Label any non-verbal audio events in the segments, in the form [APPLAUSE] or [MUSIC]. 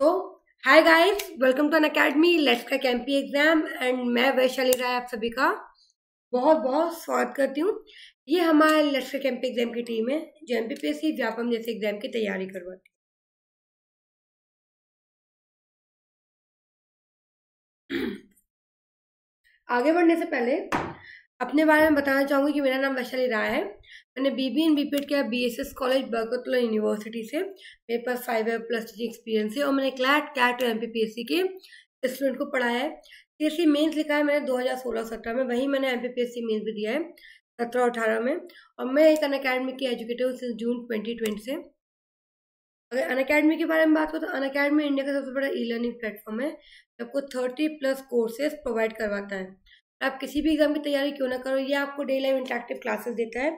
तो hi guys welcome to Unacademy let's का कैंपी एग्जाम एंड मैं वैशाली राय आप सभी का बहुत बहुत स्वागत करती हूँ ये हमारे लेट्स का कैंपी एग्जाम की टीम है जो एम पी पी व्यापम जैसे एग्जाम की तैयारी करवाती है आगे बढ़ने से पहले अपने बारे में बताना चाहूँगी कि मेरा नाम वैशाली राय है मैंने बी बी एन बी पेड किया B S S college Barkatullah university से मेरे पास five year plus teaching experience है और मैंने क्लैट कैट और M P P S C के स्टूडेंट को पढ़ाया है सी एस सी मेन्स लिखा है मैंने दो हज़ार सोलह सत्रह में वहीं मैंने M P P S C mains भी दिया है सत्रह अठारह में और मैं एक अन अकेडमी की एजुकेटर हूँ सिंस जून ट्वेंटी ट्वेंटी से अगर अन अकेडमी के बारे में बात करो तो अन अकेडमी इंडिया का सबसे बड़ा ई लर्निंग प्लेटफॉर्म है आपको थर्टी प्लस कोर्सेज प्रोवाइड करवाता है आप किसी भी एग्ज़ाम की तैयारी क्यों ना करो ये आपको डे लाइव इंटरेक्टिव क्लासेस देता है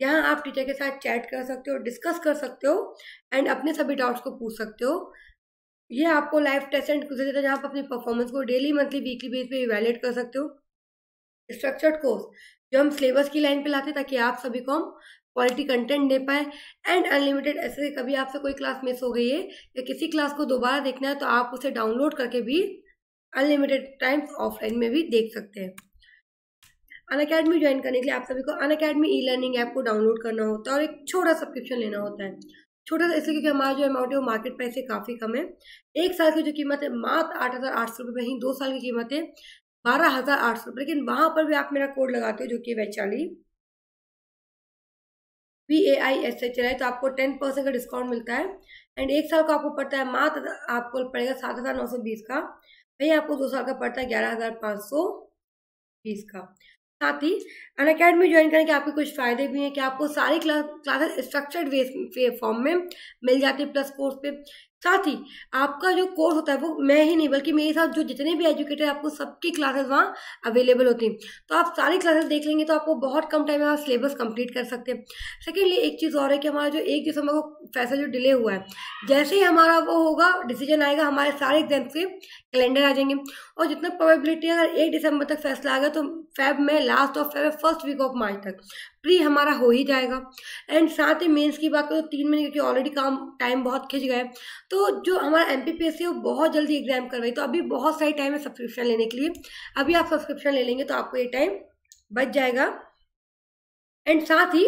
जहाँ आप टीचर के साथ चैट कर सकते हो डिस्कस कर सकते हो एंड अपने सभी डाउट्स को पूछ सकते हो ये आपको लाइव टेस्ट एंड क्विजेज देता है जहाँ आप अपनी परफॉर्मेंस को डेली मंथली वीकली बेस पे इवेल्युएट कर सकते हो स्ट्रक्चर्ड कोर्स जो हम सिलेबस की लाइन पे लाते हैं ताकि आप सभी को हम क्वालिटी कंटेंट दे पाए एंड अनलिमिटेड ऐसे कभी आपसे कोई क्लास मिस हो गई है या किसी क्लास को दोबारा देखना है तो आप उसे डाउनलोड करके भी अनलिमिटेड टाइम ऑफलाइन में भी देख सकते हैं अन अकेडमी ज्वाइन करने के लिए आप सभी को Unacademy e learning app को डाउनलोड करना होता है और एक छोटा सब्सक्रिप्शन लेना होता है छोटा सा इसलिए क्योंकि हमारा जो अमाउंट है वो मार्केट प्राइस से काफ़ी कम है एक साल की जो कीमत है मात्र आठ हज़ार आठ सौ रुपये वहीं दो साल की कीमत है बारह हज़ार आठ सौ रुपये लेकिन वहाँ पर भी आप मेरा कोड लगाते हो जो कि Vaishali V A I S H L I तो आपको टेन परसेंट का डिस्काउंट मिलता है एंड एक साल का आपको पड़ता है मात्र आपको पड़ेगा सात हज़ार नौ सौ बीस का वही आपको दो साल का पड़ता है ग्यारह हज़ार पाँच सौ फीस का साथ ही अन अकेडमी ज्वाइन करने के आपके कुछ फ़ायदे भी हैं कि आपको सारी क्लासेस स्ट्रक्चर्ड वे फॉर्म में मिल जाती है प्लस कोर्स पे साथ ही आपका जो कोर्स होता है वो मैं ही नहीं बल्कि मेरे साथ जो जितने भी एजुकेटर आपको सबकी क्लासेस वहाँ अवेलेबल होती हैं तो आप सारी क्लासेस देख लेंगे तो आपको बहुत कम टाइम में आप सिलेबस कंप्लीट कर सकते हैं सेकेंडली एक चीज़ और है कि हमारा जो एक दिसंबर को फैसला जो डिले हुआ है जैसे ही हमारा वो होगा डिसीजन आएगा हमारे सारे एग्जाम्स के कैलेंडर आ जाएंगे और जितना प्रोबेबिलिटी अगर एक दिसंबर तक फैसला आ गया तो फैब में last of Feb first week of March तक प्री हमारा हो ही जाएगा एंड साथ ही मेंस की बात करो तो तीन महीने क्योंकि ऑलरेडी काम टाइम बहुत खिंच गया है तो जो हमारा एम पी है वो बहुत जल्दी एग्जाम कर रही तो अभी बहुत सारी टाइम है सब्सक्रिप्शन लेने के लिए अभी आप सब्सक्रिप्शन ले लेंगे तो आपको ये टाइम बच जाएगा एंड साथ ही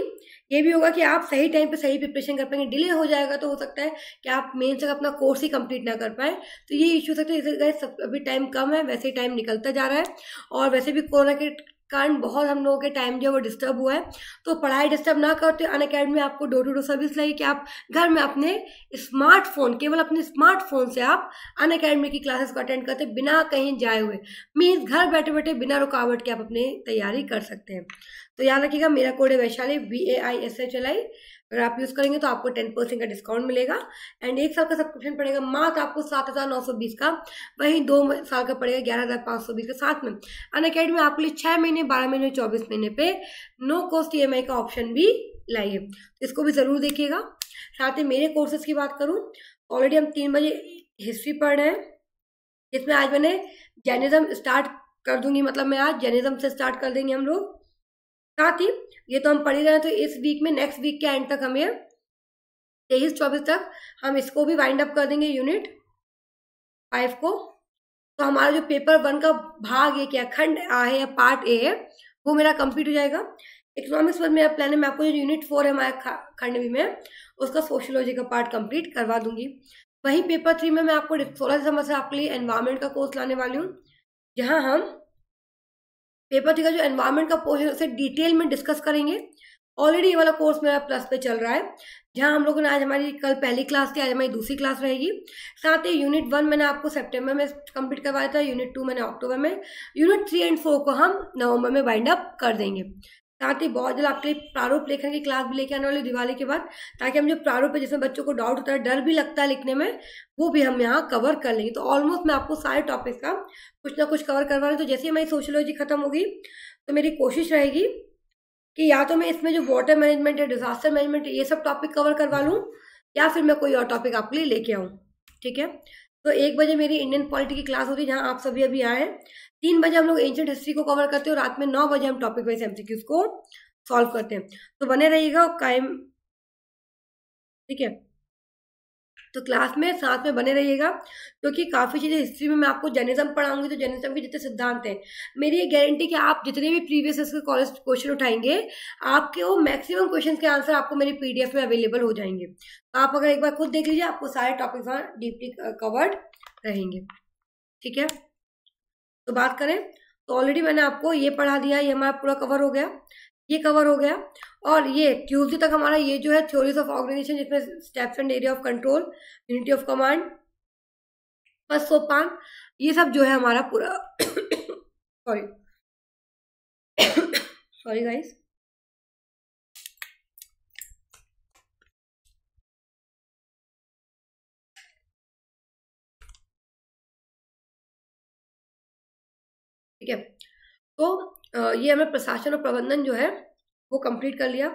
ये भी होगा कि आप सही टाइम पे सही प्रिपरेशन कर पाएंगे डिले हो जाएगा तो हो सकता है कि आप मेन तक अपना कोर्स ही कंप्लीट ना कर पाए तो ये इश्यू सकते हैं इसलिए सब अभी टाइम कम है वैसे ही टाइम निकलता जा रहा है और वैसे भी कोरोना के कारण बहुत हम लोगों के टाइम जो है वो डिस्टर्ब हुआ है तो पढ़ाई डिस्टर्ब ना करते अन अकेडमी आपको डोर टू डोर सर्विस लगी कि आप घर में अपने स्मार्टफोन केवल अपने स्मार्टफोन से आप अन अकेडमी की क्लासेस को अटेंड करते बिना कहीं जाए हुए मीन्स घर बैठे बैठे बिना रुकावट के आप अपनी तैयारी कर सकते हैं तो याद रखिएगा मेरा कोड है Vaishali V A I S H L I अगर आप यूज़ करेंगे तो आपको टेन परसेंट का डिस्काउंट मिलेगा एंड एक साल का सब्सक्रिप्शन पड़ेगा मात्र आपको सात हज़ार नौ सौ बीस का वहीं दो साल का पड़ेगा ग्यारह हज़ार पाँच सौ बीस का साथ में अन अकेडमी आपके लिए छः महीने बारह महीने चौबीस महीने पे नो कॉस्ट ई का ऑप्शन भी लाई है इसको भी ज़रूर देखिएगा साथ ही मेरे कोर्सेज की बात करूँ ऑलरेडी हम तीन बजे हिस्ट्री पढ़ रहे हैं इसमें आज मैंने जर्निज्म स्टार्ट कर दूंगी मतलब मैं आज जर्निज्म से स्टार्ट कर देंगे हम लोग साथ ही ये तो हम पढ़ ही रहे हैं तो इस वीक में नेक्स्ट वीक के एंड तक हमें तेईस चौबीस तक हम इसको भी वाइंड अप कर देंगे यूनिट फाइव को तो हमारा जो पेपर वन का भाग ये क्या खंड आ है या पार्ट ए है वो मेरा कंप्लीट हो जाएगा इकोनॉमिक्स वन मेरा प्लान है मैं आपको जो यूनिट फोर है हमारे खंड भी में उसका सोशोलॉजी का पार्ट कंप्लीट करवा दूंगी वहीं पेपर थ्री में मैं आपको सोलह दिसंबर से आपके लिए एनवायरमेंट का कोर्स लाने वाली हूँ जहाँ हम पेपर थ्री का जो एनवायरमेंट का पोर्शन उसे डिटेल में डिस्कस करेंगे ऑलरेडी ये वाला कोर्स मेरा प्लस पे चल रहा है जहाँ हम लोगों ने आज हमारी कल पहली क्लास थी आज हमारी दूसरी क्लास रहेगी साथ ही यूनिट वन मैंने आपको सेप्टेम्बर में कम्प्लीट करवाया था यूनिट टू मैंने अक्टूबर में यूनिट थ्री एंड फोर को हम नवंबर में वाइंड अप कर देंगे साथ ही बहुत जल्द आपके लिए प्रारूप लेखन की क्लास भी लेके आने वाली दिवाली के बाद ताकि हम जो प्रारूप है जिसमें बच्चों को डाउट होता है डर भी लगता है लिखने में वो भी हम यहाँ कवर कर लेंगे तो ऑलमोस्ट मैं आपको सारे टॉपिक्स का कुछ ना कुछ कवर करवा हूँ तो जैसे ही हमारी सोशोलॉजी खत्म होगी तो मेरी कोशिश रहेगी कि या तो मैं इसमें जो वाटर मैनेजमेंट है डिजास्टर मैनेजमेंट है ये सब टॉपिक कवर करवा लूँ या फिर मैं कोई और टॉपिक आपके लिए लेके आऊँ ठीक है तो एक बजे मेरी इंडियन पॉलिटी की क्लास होती है जहाँ आप सभी अभी आए हैं तीन बजे हम लोग एंशियंट हिस्ट्री को कवर करते हैं और रात में नौ बजे हम टॉपिक वाइज एमसीक्यूज को सॉल्व करते हैं तो बने रहिएगा कायम ठीक है तो क्लास में साथ में बने रहिएगा क्योंकि तो काफ़ी चीज़ें हिस्ट्री में मैं आपको जर्नलिज्म पढ़ाऊंगी तो जर्नलिज्म के जितने सिद्धांत हैं मेरी ये गारंटी कि आप जितने भी प्रीवियस के कॉलेज क्वेश्चन उठाएंगे आपके वो मैक्सिमम क्वेश्चन के आंसर आपको मेरी पीडीएफ में अवेलेबल हो जाएंगे तो आप अगर एक बार खुद देख लीजिए आपको सारे टॉपिक्स वहाँ डीपली कवर्ड रहेंगे ठीक है तो बात करें तो ऑलरेडी मैंने आपको ये पढ़ा दिया ये हमारा पूरा कवर हो गया ये कवर हो गया और ये ट्यूजडे तक हमारा ये जो है थ्योरीज ऑफ ऑर्गेनाइजेशन जिसमें steps and area of control unity of command first सोपान ये सब जो है हमारा पूरा सॉरी सॉरी गाइस ठीक है तो ये हमें प्रशासन और प्रबंधन जो है वो कंप्लीट कर लिया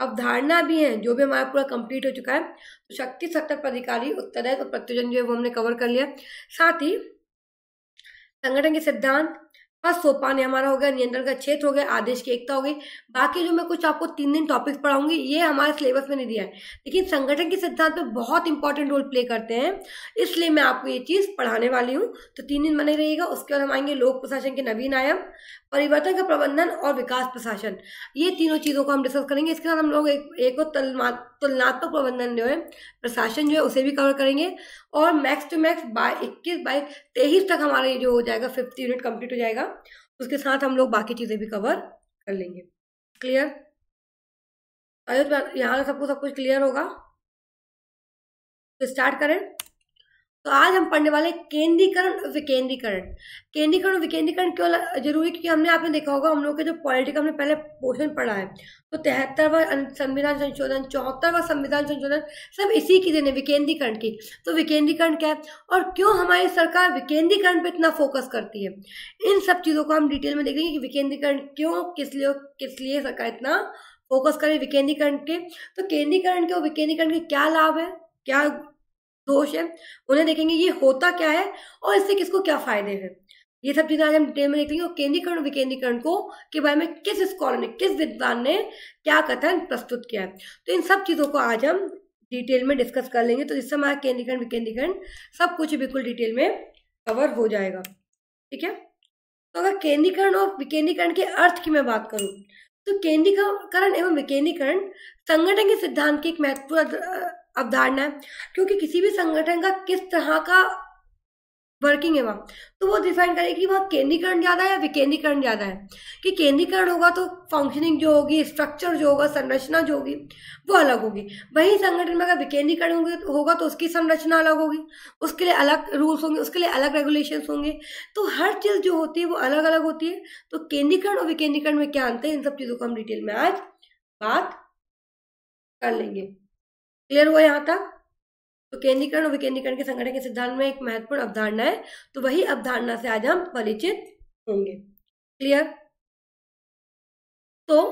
अब धारणा भी है जो भी हमारा पूरा कंप्लीट हो चुका है तो शक्ति सत्तर पदाधिकारी उत्तरदायित्व तो प्रत्योजन जो है वो हमने कवर कर लिया साथ ही संगठन के सिद्धांत फर्स्ट हाँ, सोपान हमारा हो गया नियंत्रण का क्षेत्र हो गया आदेश की एकता हो गई बाकी जो मैं कुछ आपको तीन दिन टॉपिक्स पढ़ाऊंगी ये हमारे सिलेबस में नहीं दिया है लेकिन संगठन के सिद्धांत में बहुत इंपॉर्टेंट रोल प्ले करते हैं इसलिए मैं आपको ये चीज़ पढ़ाने वाली हूँ तो तीन दिन बने रहिएगा उसके बाद हम आएंगे लोक प्रशासन के नवीन आयाम परिवर्तन का प्रबंधन और विकास प्रशासन ये तीनों चीज़ों को हम डिस्कस करेंगे इसके साथ हम लोग एक एक और तुलनात्मक प्रबंधन जो है प्रशासन जो है उसे भी कवर करेंगे और मैक्स टू मैक्स बाय इक्कीस बाय तेईस तक हमारा ये जो हो जाएगा फिफ्थ यूनिट कंप्लीट हो जाएगा उसके साथ हम लोग बाकी चीज़ें भी कवर कर लेंगे क्लियर अयोध्या यहाँ सबको सब कुछ क्लियर होगा तो स्टार्ट करें तो आज हम पढ़ने वाले केंद्रीकरण विकेंद्रीकरण केंद्रीकरण विकेंद्रीकरण क्यों जरूरी क्योंकि हमने आपने देखा होगा हम लोग के जो पॉलिटिकल हमने पहले पोर्शन पढ़ा है तो तिहत्तरवा संविधान संशोधन चौहत्तरवा संविधान संशोधन सब इसी की देने विकेंद्रीकरण की तो विकेंद्रीकरण क्या है और क्यों हमारी सरकार विकेंद्रीकरण पर इतना फोकस करती है इन सब चीज़ों को हम डिटेल में देखेंगे कि विकेंद्रीकरण क्यों किस लिए किस लिए सरकार इतना फोकस करे विकेंद्रीकरण के तो केंद्रीकरण के और विकेंद्रीकरण के क्या लाभ है क्या दोष है उन्हें देखेंगे ये होता क्या है और इससे किसको क्या फायदे हैं ये सब चीजें आज हम डिटेल में देखेंगे और केंद्रीकरण विकेंद्रीकरण को के बारे में किस स्कॉलर ने किस विद्वान ने क्या कथन प्रस्तुत किया है तो इन सब चीजों को आज हम डिटेल में डिस्कस कर लेंगे तो जिससे हमारा केंद्रीकरण विकेंद्रीकरण सब कुछ बिल्कुल डिटेल में कवर हो जाएगा ठीक है तो अगर केंद्रीकरण और विकेंद्रीकरण के अर्थ की मैं बात करूं तो केंद्रीकरण एवं विकेंद्रीकरण संगठन के सिद्धांत की एक महत्वपूर्ण अवधारणा है क्योंकि किसी भी संगठन का किस तरह का वर्किंग है वहाँ तो वो डिफाइन करें कि वहाँ केंद्रीकरण ज़्यादा है या विकेंद्रीकरण ज़्यादा है कि केंद्रीकरण होगा तो फंक्शनिंग जो होगी स्ट्रक्चर जो होगा संरचना जो होगी वो अलग होगी वही संगठन में अगर विकेंद्रीकरण होगी तो, होगा तो उसकी संरचना अलग होगी उसके लिए अलग रूल्स होंगे उसके लिए अलग रेगुलेशन होंगे तो हर चीज़ जो होती है वो अलग अलग होती है तो केंद्रीकरण और विकेंद्रीकरण में क्या अंतर है इन सब चीज़ों को हम डिटेल में आज बात कर लेंगे क्लियर हुआ यहाँ तक तो केंद्रीकरण और विकेंद्रीकरण के संगठन के सिद्धांत में एक महत्वपूर्ण अवधारणा है तो वही अवधारणा से आज हम परिचित होंगे क्लियर तो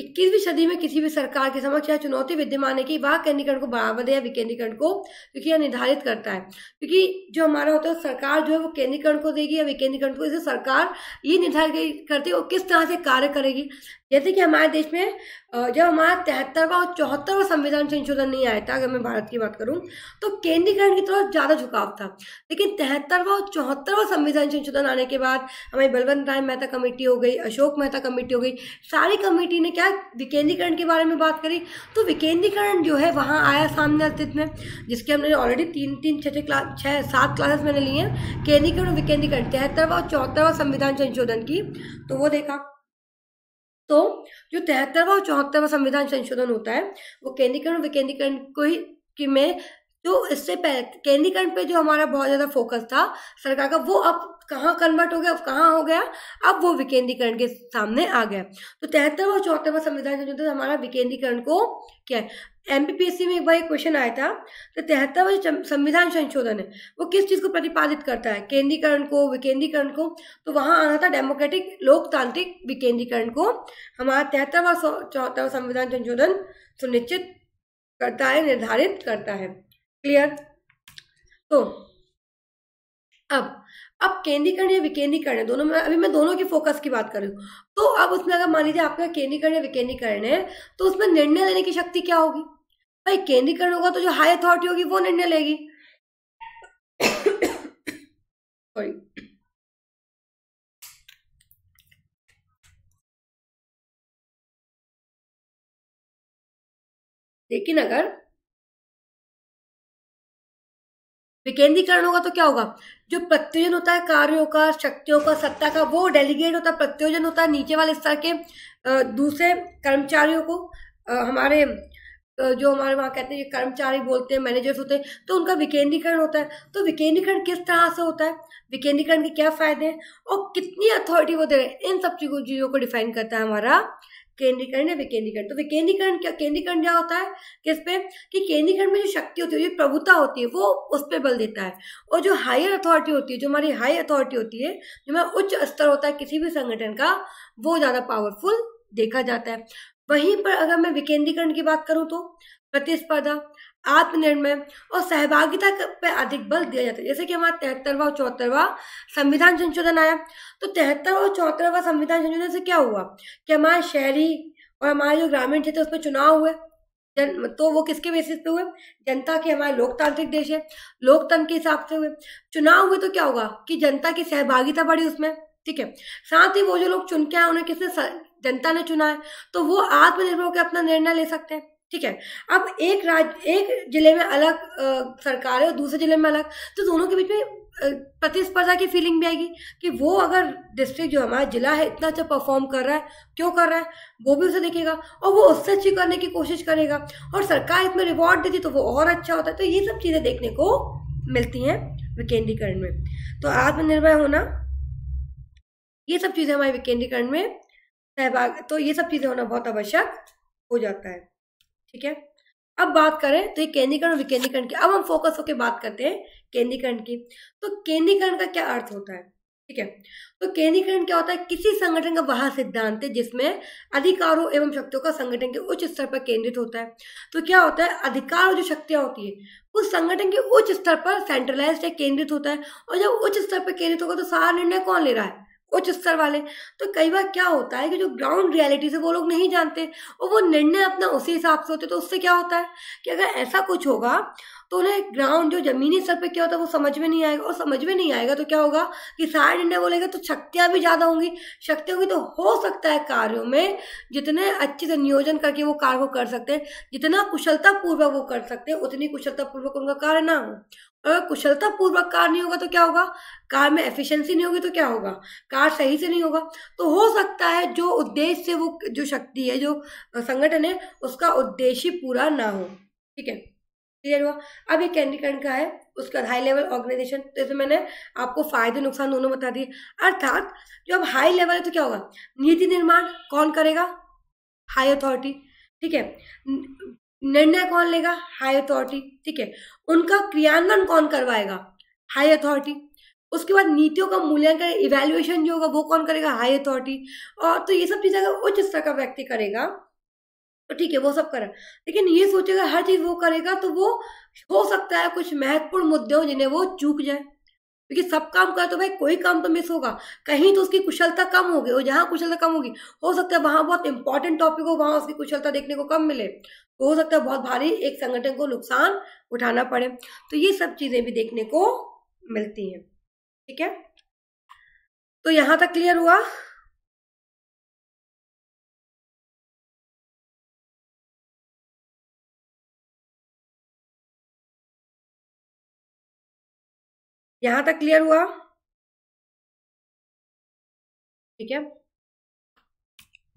21वीं सदी में किसी भी सरकार के समक्ष यह चुनौती विद्यमान है कि वह केंद्रीकरण को बढ़ावा दे या विकेंद्रीकरण को क्योंकि यह निर्धारित करता है क्योंकि जो हमारा होता है सरकार जो है वो केंद्रीकरण को देगी या विकेंद्रीकरण को इसे सरकार ये निर्धारित करती है वो किस तरह से कार्य करेगी जैसे कि हमारे देश में जब हमारा तिहत्तरवा और चौहत्तरवा संविधान संशोधन नहीं आया था अगर मैं भारत की बात करूं तो केंद्रीकरण की तरफ ज़्यादा झुकाव था लेकिन तिहत्तरवा और चौहत्तरवा संविधान संशोधन आने के बाद हमारी बलवंत राय मेहता कमेटी हो गई अशोक मेहता कमेटी हो गई सारी कमेटी ने क्या विकेंद्रीकरण के बारे में बात करी तो विकेंद्रीकरण जो है वहाँ आया सामने अस्तित्व में जिसके हमने ऑलरेडी तीन तीन छः छः क्लास छः सात क्लासेस मैंने ली हैं केंद्रीकरण और विकेंद्रीकरण तिहत्तरवा और चौहत्तरवा संविधान संशोधन की तो वो देखा तो जो तिहत्तरवा और चौहत्तरवा संविधान संशोधन होता है वो केंद्रीकरण विकेंद्रीकरण को ही कि में जो तो इससे पहले केंद्रीकरण पे जो हमारा बहुत ज़्यादा फोकस था सरकार का वो अब कहाँ कन्वर्ट हो गया अब कहाँ हो गया अब वो विकेंद्रीकरण के सामने आ गया तो तिहत्तरवा और चौहत्तरवा संविधान संशोधन हमारा विकेंद्रीकरण को क्या है एम में एक बार एक क्वेश्चन आया था तो तिहत्तरवा संविधान संशोधन है वो किस चीज़ को प्रतिपादित करता है केंद्रीकरण को विकेंद्रीकरण को तो वहाँ आना था डेमोक्रेटिक लोकतांत्रिक विकेंद्रीकरण को हमारा तिहत्तरवा चौहत्तरवा संविधान संशोधन सुनिश्चित करता है निर्धारित करता है क्लियर तो अब अब केंद्रीकरण या विकेंद्रीकरण है दोनों में अभी मैं दोनों के फोकस की बात कर रही हूं तो अब उसमें अगर मान लीजिए आपका केंद्रीकरण या विकेंद्रीकरण है तो उसमें निर्णय लेने की शक्ति क्या होगी भाई केंद्रीकरण होगा तो जो हाई अथॉरिटी होगी वो निर्णय लेगी सॉरी लेकिन अगर विकेंद्रीकरण होगा तो क्या होगा जो प्रत्योजन होता है कार्यों का शक्तियों का सत्ता का वो डेलीगेट होता है प्रत्योजन होता है नीचे वाले स्तर के दूसरे कर्मचारियों को हमारे जो हमारे वहाँ कहते हैं कर्मचारी बोलते हैं मैनेजर्स होते हैं तो उनका विकेंद्रीकरण होता है तो विकेंद्रीकरण किस तरह से होता है विकेंद्रीकरण के क्या फायदे हैं और कितनी अथॉरिटी वो दे रहे हैं इन सब चीज़ों को डिफाइन करता है हमारा केंद्रीकरण या विकेंद्रीकरण तो विकेंद्रीकरण क्या केंद्रीकरण क्या होता है किस पे कि केंद्रीकरण में जो शक्ति होती है जो प्रभुता होती है वो उस पर बल देता है और जो हायर अथॉरिटी होती है जो हमारी हाई अथॉरिटी होती है जो हमारा उच्च स्तर होता है किसी भी संगठन का वो ज़्यादा पावरफुल देखा जाता है वहीं पर अगर मैं विकेंद्रीकरण की बात करूँ तो प्रतिस्पर्धा आत्मनिर्णय और सहभागिता पर अधिक बल दिया जाता है जैसे कि हमारा तिहत्तरवा और चौहत्तरवा संविधान संशोधन आया तो तिहत्तर और चौहत्तरवा संविधान संशोधन से क्या हुआ कि हमारे शहरी और हमारे जो ग्रामीण क्षेत्र उसमें चुनाव हुए जन तो वो किसके बेसिस पे हुए जनता के हमारे लोकतांत्रिक देश है लोकतंत्र के हिसाब से हुए चुनाव हुए तो क्या होगा कि जनता की सहभागिता बढ़ी उसमें ठीक है साथ ही वो जो लोग चुन के आए उन्हें किसने जनता ने चुना है तो वो आत्मनिर्भर होकर अपना निर्णय ले सकते हैं ठीक है अब एक राज्य एक जिले में अलग सरकार है और दूसरे जिले में अलग तो दोनों के बीच में प्रतिस्पर्धा की फीलिंग भी आएगी कि वो अगर डिस्ट्रिक्ट जो हमारा जिला है इतना अच्छा परफॉर्म कर रहा है क्यों कर रहा है वो भी उसे देखेगा और वो उससे अच्छी करने की कोशिश करेगा और सरकार इसमें रिवॉर्ड देती तो वो और अच्छा होता है तो ये सब चीज़ें देखने को मिलती हैं विकेंद्रीकरण में तो आत्मनिर्भर होना ये सब चीज़ें हमारे विकेंद्रीकरण में सहभाग तो ये सब चीज़ें होना बहुत आवश्यक हो जाता है ठीक है अब बात करें तो ये केंद्रीकरण और विकेंद्रीकरण की अब हम फोकस होकर बात करते हैं केंद्रीकरण की तो केंद्रीकरण का क्या अर्थ होता है ठीक है तो केंद्रीकरण क्या होता है किसी संगठन का वह सिद्धांत है जिसमें अधिकारों एवं शक्तियों का संगठन के उच्च स्तर पर केंद्रित होता है तो क्या होता है अधिकार और जो शक्तियां होती है उस संगठन के उच्च स्तर पर सेंट्रलाइज या केंद्रित होता है और जब उच्च स्तर पर केंद्रित होगा तो सारा निर्णय कौन ले रहा है उच्च स्तर वाले तो कई बार क्या होता है कि जो ग्राउंड रियलिटी से वो लोग नहीं जानते और वो निर्णय अपना उसी हिसाब से होते तो उससे क्या होता है कि अगर ऐसा कुछ होगा तो उन्हें ग्राउंड जो जमीनी स्तर पे क्या होता है वो समझ में नहीं आएगा और समझ में नहीं आएगा तो क्या होगा कि सारे निर्णय बोलेगा तो शक्तियाँ भी ज़्यादा होंगी शक्तियों की तो हो सकता है कार्यों में जितने अच्छे से नियोजन करके वो कार्य को कर सकते हैं जितना कुशलतापूर्वक वो कर सकते हैं उतनी कुशलतापूर्वक उनका कार्य ना हो अगर कुशलता पूर्वक कार नहीं होगा तो क्या होगा कार में एफिशिएंसी नहीं होगी तो क्या होगा कार सही से नहीं होगा तो हो सकता है जो उद्देश्य से वो जो शक्ति है जो संगठन है उसका उद्देश्य पूरा ना हो ठीक है क्लियर हुआ अब ये कैंडीकरण का है उसका हाई लेवल ऑर्गेनाइजेशन तो इसमें मैंने आपको फायदे नुकसान दोनों बता दिए अर्थात जो अब हाई लेवल है तो क्या होगा नीति निर्माण कौन करेगा हाई अथॉरिटी ठीक है निर्णय कौन लेगा हाई अथॉरिटी ठीक है उनका क्रियान्वयन कौन करवाएगा हाई अथॉरिटी उसके बाद नीतियों का मूल्यांकन इवेल्युएशन जो होगा वो कौन करेगा हाई अथॉरिटी और तो ये सब चीज़ अगर उच्च स्तर का व्यक्ति करेगा तो ठीक है वो सब करें लेकिन ये सोचेगा हर चीज़ वो करेगा तो वो हो सकता है कुछ महत्वपूर्ण मुद्दे हो जिन्हें वो चूक जाए क्योंकि सब काम करे तो भाई कोई काम तो मिस होगा कहीं तो उसकी कुशलता कम होगी और जहाँ कुशलता कम होगी हो सकता है वहाँ बहुत इंपॉर्टेंट टॉपिक हो वहाँ उसकी कुशलता देखने को कम मिले तो हो सकता है बहुत भारी एक संगठन को नुकसान उठाना पड़े तो ये सब चीज़ें भी देखने को मिलती हैं ठीक है तो यहाँ तक क्लियर हुआ यहां तक क्लियर हुआ ठीक है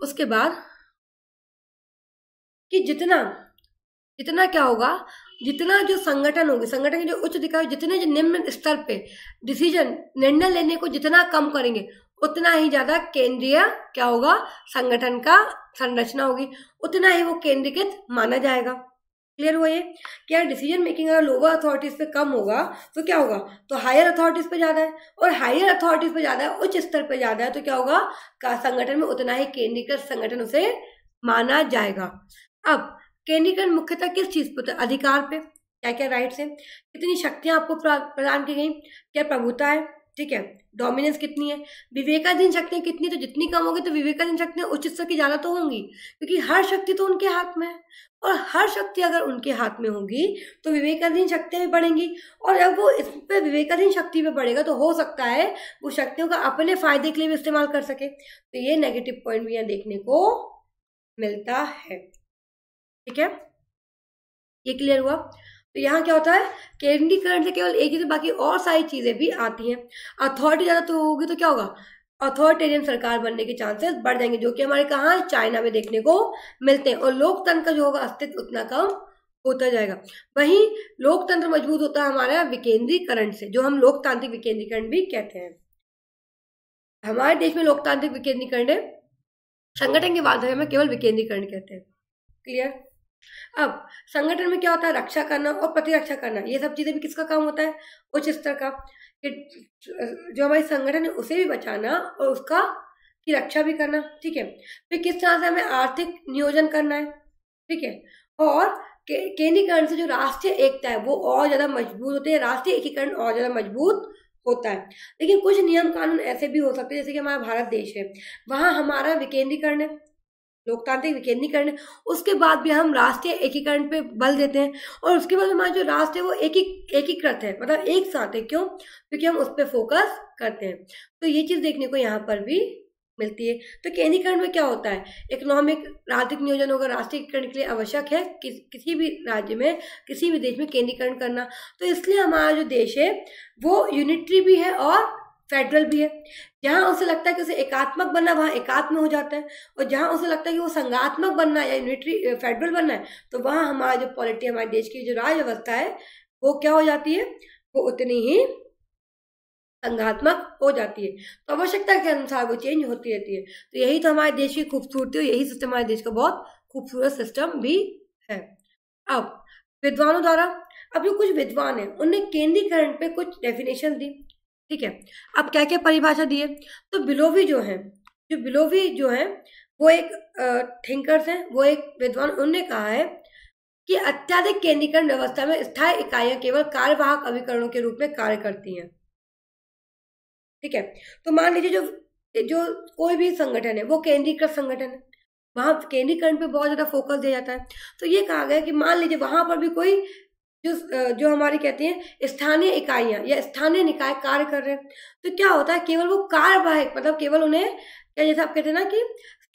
उसके बाद कि जितना जितना क्या होगा जितना जो संगठन होगी संगठन के जो उच्च अधिकारी जितने जो निम्न स्तर पे डिसीजन निर्णय लेने को जितना कम करेंगे उतना ही ज्यादा केंद्रीय क्या होगा संगठन का संरचना होगी उतना ही वो केंद्रीकृत माना जाएगा क्लियर हुआ ये क्या डिसीजन मेकिंग अगर लोअर अथॉरिटीज पे कम होगा तो क्या होगा तो हायर अथॉरिटीज पे ज़्यादा है और हायर अथॉरिटीज पे ज़्यादा है उच्च स्तर पे ज़्यादा है तो क्या होगा का संगठन में उतना ही केंद्रीकृत संगठन उसे माना जाएगा अब केंद्रीकरण मुख्यतः किस चीज़ पर अधिकार पे क्या क्या राइट्स हैं कितनी शक्तियाँ आपको प्रदान की गई क्या प्रभुता है ठीक है डोमिनेंस कितनी है विवेकाधीन शक्तियाँ कितनी तो जितनी कम होगी तो विवेकाधीन शक्तियाँ उचित की ज़्यादा तो होंगी क्योंकि हर शक्ति तो उनके हाथ में है और हर शक्ति अगर उनके हाथ में होगी तो विवेकाधीन शक्तियाँ भी बढ़ेंगी और जब वो इस पर विवेकाधीन शक्ति पे बढ़ेगा तो हो सकता है वो शक्तियों का अपने फायदे के लिए भी इस्तेमाल कर सके तो ये नेगेटिव पॉइंट भी यहाँ देखने को मिलता है ठीक है ये क्लियर हुआ तो यहाँ क्या होता है करंट से केवल एक ही तो बाकी और सारी चीज़ें भी आती हैं अथॉरिटी ज़्यादा तो होगी तो क्या होगा अथॉरिटेरियन सरकार बनने के चांसेस बढ़ जाएंगे जो कि हमारे कहाँ चाइना में देखने को मिलते हैं और लोकतंत्र का जो होगा अस्तित्व उतना कम होता जाएगा वहीं लोकतंत्र मजबूत होता है यहाँ विकेंद्रीकरण से जो हम लोकतांत्रिक विकेंद्रीकरण भी कहते हैं हमारे देश में लोकतांत्रिक विकेंद्रीकरण है तो संगठन के बाद में केवल विकेंद्रीकरण कहते हैं क्लियर अब संगठन में क्या होता है रक्षा करना और प्रतिरक्षा करना ये सब चीज़ें भी किसका काम होता है उच्च स्तर का कि जो हमारे संगठन है उसे भी बचाना और उसका की रक्षा भी करना ठीक है फिर किस तरह से हमें आर्थिक नियोजन करना है ठीक है और के, केंद्रीकरण से जो राष्ट्रीय एकता है वो और ज़्यादा मजबूत होती है राष्ट्रीय एकीकरण और ज़्यादा मजबूत होता है लेकिन कुछ नियम कानून ऐसे भी हो सकते हैं जैसे कि हमारा भारत देश है वहाँ हमारा विकेंद्रीकरण है लोकतांत्रिक विकेंद्रीकरण उसके बाद भी हम राष्ट्रीय एकीकरण पे बल देते हैं और उसके बाद हमारा जो राष्ट्र है वो एक एकीकृत है मतलब एक साथ है क्यों क्योंकि हम उस पर फोकस करते हैं तो ये चीज़ देखने को यहाँ पर भी मिलती है तो केंद्रीकरण में क्या होता है इकोनॉमिक राजनीतिक नियोजन होगा राष्ट्रीयकरण के लिए आवश्यक है कि, किसी भी राज्य में किसी भी देश में केंद्रीकरण करना तो इसलिए हमारा जो देश है वो यूनिटरी भी है और फेडरल भी है जहां उसे लगता है कि उसे एकात्मक बनना वहां एकात्म हो जाता है और जहां उसे लगता है कि वो संगात्मक बनना है या यूनिटरी फेडरल बनना है तो वहां हमारा जो पॉलिटी हमारे देश की जो राज व्यवस्था है वो क्या हो जाती है वो उतनी ही संघात्मक हो जाती है तो आवश्यकता के अनुसार वो चेंज होती रहती है तो यही तो हमारे देश की खूबसूरती और यही सिस्टम हमारे देश का बहुत खूबसूरत सिस्टम भी है अब विद्वानों द्वारा अब जो कुछ विद्वान है उनने केंद्रीकरण पे कुछ डेफिनेशन दी ठीक है अब क्या क्या परिभाषा दी है तो बिलोवी जो है जो बिलोवी जो है वो एक थिंकर्स हैं वो एक विद्वान उन्होंने कहा है कि अत्याधिक केंद्रीकरण व्यवस्था में स्थायी इकाइयां केवल कार्यवाहक अभिकरणों के रूप में कार्य करती हैं ठीक है तो मान लीजिए जो जो कोई भी संगठन है वो केंद्रीकृत संगठन है वहाँ केंद्रीकरण पे बहुत ज़्यादा फोकस दिया जाता है तो ये कहा गया कि मान लीजिए वहाँ पर भी कोई जो जो हमारी कहती हैं स्थानीय इकाइयाँ या स्थानीय निकाय कार्य कर रहे हैं तो क्या होता है केवल वो कार्यवाहक मतलब केवल उन्हें क्या जैसे आप कहते हैं ना कि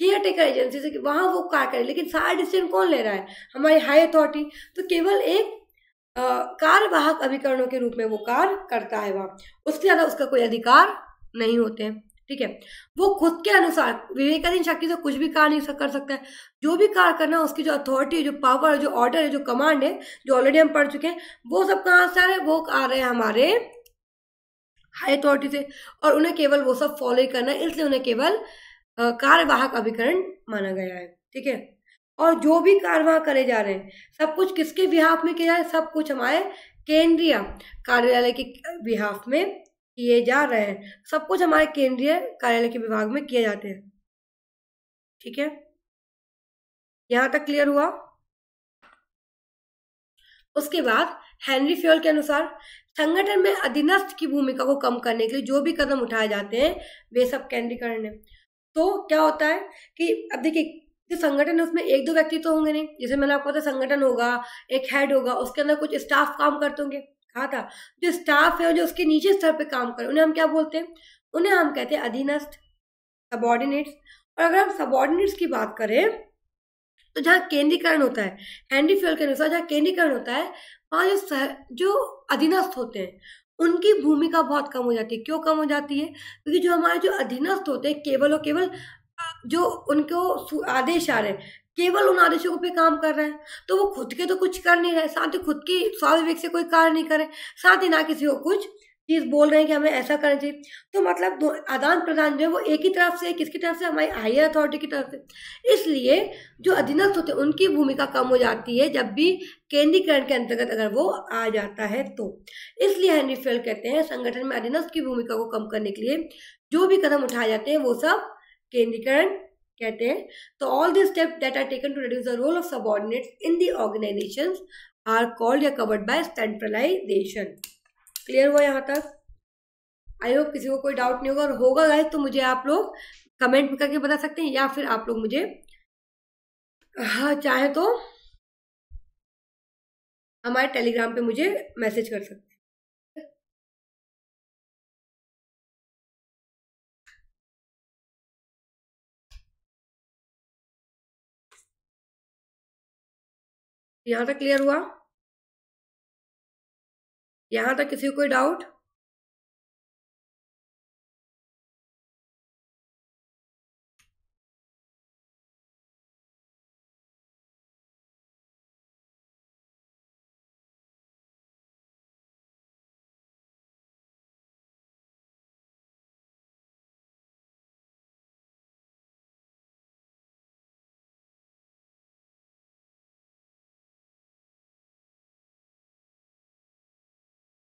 केयर टेकर एजेंसी से वहाँ वो कार्य करें लेकिन सारा डिसीजन कौन ले रहा है हमारी हाई अथॉरिटी तो केवल एक कार्यवाहक अभिकरणों के रूप में वो कार्य करता है वहाँ उससे ज़्यादा उसका कोई अधिकार नहीं होते हैं ठीक है वो खुद के अनुसार विवेकाधीन शक्ति से तो कुछ भी कार्य नहीं कर सकता है जो भी कार्य करना उसकी जो अथॉरिटी जो पावर जो ऑर्डर है जो कमांड है जो ऑलरेडी हम पढ़ चुके हैं वो सब कहाँ से आ रहे हैं वो आ रहे हैं हमारे हाई अथॉरिटी से और उन्हें केवल वो सब फॉलो ही करना है इसलिए उन्हें केवल कार्यवाहक अभिकरण माना गया है ठीक है और जो भी कार्यवाह करे जा रहे हैं सब कुछ किसके विहाफ में किया जा रहा है सब कुछ हमारे केंद्रीय कार्यालय के बिहाफ में किए जा रहे हैं सब कुछ हमारे केंद्रीय कार्यालय के विभाग में किए जाते हैं ठीक है यहां तक क्लियर हुआ उसके बाद हेनरी फ्योल के अनुसार संगठन में अधीनस्थ की भूमिका को कम करने के लिए जो भी कदम उठाए जाते हैं वे सब केंद्रीकरण है तो क्या होता है कि अब देखिए जो संगठन है उसमें एक दो व्यक्ति तो होंगे नहीं जैसे मैंने आपको पता संगठन होगा एक हेड होगा उसके अंदर कुछ स्टाफ काम करते होंगे कहा था जो स्टाफ है और जो उसके नीचे स्तर पे काम करे उन्हें हम क्या बोलते हैं उन्हें हम कहते हैं अधीनस्थ सबॉर्डिनेट्स और अगर हम सबॉर्डिनेट्स की बात करें तो जहाँ केंद्रीकरण होता है हैंडी फ्यूल के अनुसार जहाँ केंद्रीकरण होता है वहाँ जो सह, जो अधीनस्थ होते हैं उनकी भूमिका बहुत कम हो जाती है क्यों कम हो जाती है क्योंकि जो हमारे जो अधीनस्थ होते हैं केवल और केवल जो उनको आदेश आ रहे हैं केवल उन आदेशों पे काम कर रहा है तो वो खुद के तो कुछ कर नहीं रहे साथ ही खुद की स्वाभाविक से कोई कार्य नहीं करे साथ ही ना किसी को कुछ चीज बोल रहे हैं कि हमें ऐसा करना चाहिए तो मतलब आदान प्रदान जो है वो एक ही तरफ से किसकी तरफ से हमारी हायर अथॉरिटी की तरफ से इसलिए जो अधीनस्थ होते हैं उनकी भूमिका कम हो जाती है जब भी केंद्रीकरण के अंतर्गत अगर वो आ जाता है तो इसलिए हेनरी फेल कहते हैं संगठन में अधीनस्थ की भूमिका को कम करने के लिए जो भी कदम उठाए जाते हैं वो सब केंद्रीकरण कहते हैं तो all this step that are taken to reduce the role of subordinates in the organisations are called या कवर्ड बाय सेंट्रलाइजेशन क्लियर हुआ यहाँ तक आई होप किसी को कोई डाउट नहीं होगा और होगा गाइस तो मुझे आप लोग कमेंट करके बता सकते हैं या फिर आप लोग मुझे हाँ चाहे तो हमारे टेलीग्राम पे मुझे मैसेज कर सकते हैं यहां तक क्लियर हुआ यहां तक किसी कोई डाउट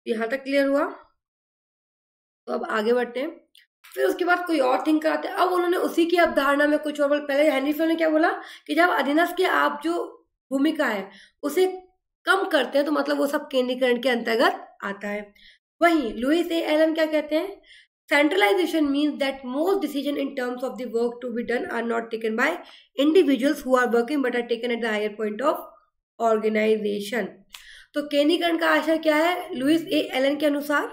यहाँ तक क्लियर हुआ तो अब आगे बढ़ते हैं फिर उसके बाद कोई और थिंक कराते अब उन्होंने उसी की अवधारणा में कुछ और बोल पहले हैनरीफेल ने क्या बोला कि जब अधीनस के आप जो भूमिका है उसे कम करते हैं तो मतलब वो सब केंद्रीकरण के अंतर्गत आता है वहीं लुइस ए एलन क्या कहते हैं centralisation means that most decision in terms of the work to be done are not taken by individuals who are working but are taken at the higher point of organisation तो केंद्रीकरण का आशय क्या है Louis ए Elon के अनुसार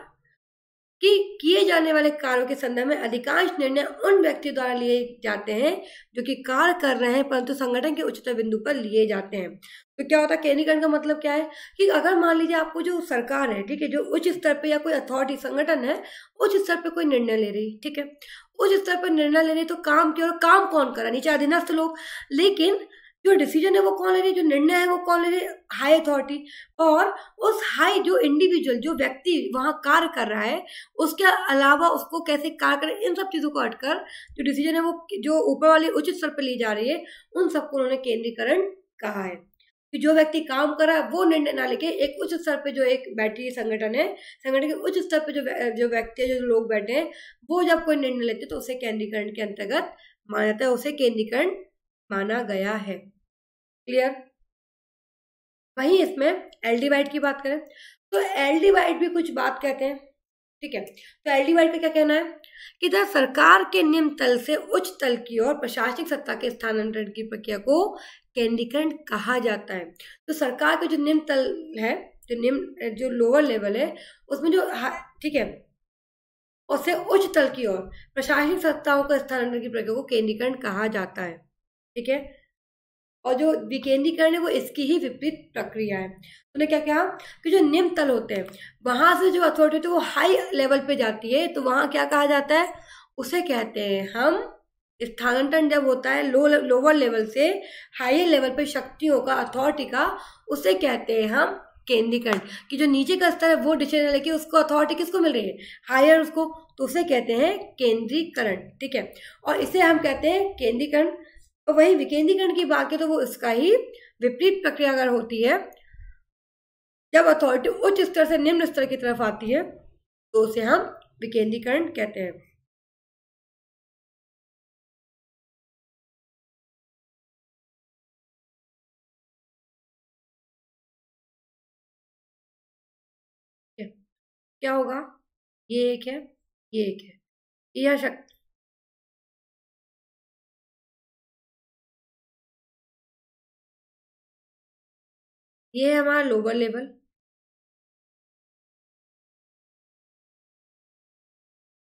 कि किए जाने वाले कार्यों के संदर्भ में अधिकांश निर्णय उन व्यक्तियों द्वारा लिए जाते हैं जो कि कार्य कर रहे हैं परंतु संगठन के उच्चतर बिंदु पर लिए जाते हैं तो क्या होता है केंद्रीकरण का मतलब क्या है कि अगर मान लीजिए आपको जो सरकार है ठीक है जो उच्च स्तर पे या कोई अथॉरिटी संगठन है उच्च स्तर पे कोई निर्णय ले रही ठीक है उच्च स्तर पर निर्णय ले रही तो काम क्यों काम कौन करा नीचे अधीनस्थ लोग लेकिन जो डिसीजन है वो कौन ले रही है जो निर्णय है वो कौन ले रही है हाई अथॉरिटी और उस हाई जो इंडिविजुअल जो व्यक्ति वहाँ कार्य कर रहा है उसके अलावा उसको कैसे कार्य करें इन सब चीज़ों को हटकर जो डिसीजन है वो जो ऊपर वाले उचित स्तर पर ली जा रही है उन सबको उन्होंने केंद्रीकरण कहा है कि जो व्यक्ति काम कर रहा है वो निर्णय ना लेके एक उच्च स्तर पे जो एक बैठी संगठन है संगठन के उच्च स्तर पे जो जो व्यक्ति है जो लोग बैठे हैं वो जब कोई निर्णय लेते तो उसे केंद्रीकरण के अंतर्गत माना जाता है उसे केंद्रीकरण माना गया है क्लियर वहीं इसमें एल डिवाइड की बात करें तो एल डिवाइड भी कुछ बात कहते हैं ठीक है तो एल डिवाइड का क्या कहना है कि जब सरकार के निम्न तल से उच्च तल की ओर प्रशासनिक सत्ता के स्थानांतरण की प्रक्रिया को केंद्रीकरण कहा जाता है तो सरकार का जो निम्न तल है जो निम्न जो लोअर लेवल है उसमें जो ठीक है उससे उच्च तल की ओर प्रशासनिक सत्ताओं का स्थानांतरण की प्रक्रिया को केंद्रीकरण कहा जाता है ठीक है और जो विकेंद्रीकरण है वो इसकी ही विपरीत प्रक्रिया है उन्होंने क्या कहा कि जो निम्न तल होते हैं वहाँ से जो अथॉरिटी होती है वो हाई लेवल पे जाती है तो वहाँ क्या कहा जाता है उसे कहते हैं हम स्थानांतरण जब होता है लो लोअर लेवल से हाई लेवल पे शक्तियों का अथॉरिटी का उसे कहते हैं हम केंद्रीकरण कि जो नीचे का स्तर है वो डिसीजन लेके उसको अथॉरिटी किसको मिल रही है हायर उसको तो उसे कहते हैं केंद्रीकरण ठीक है और इसे हम कहते हैं केंद्रीकरण और तो वही विकेंद्रीकरण की बात करें तो वो इसका ही विपरीत प्रक्रिया अगर होती है जब अथॉरिटी उच्च स्तर से निम्न स्तर की तरफ आती है तो उसे हम विकेंद्रीकरण कहते हैं क्या होगा ये एक है ये एक है यह शक्ति ये है हमारा लोअर लेवल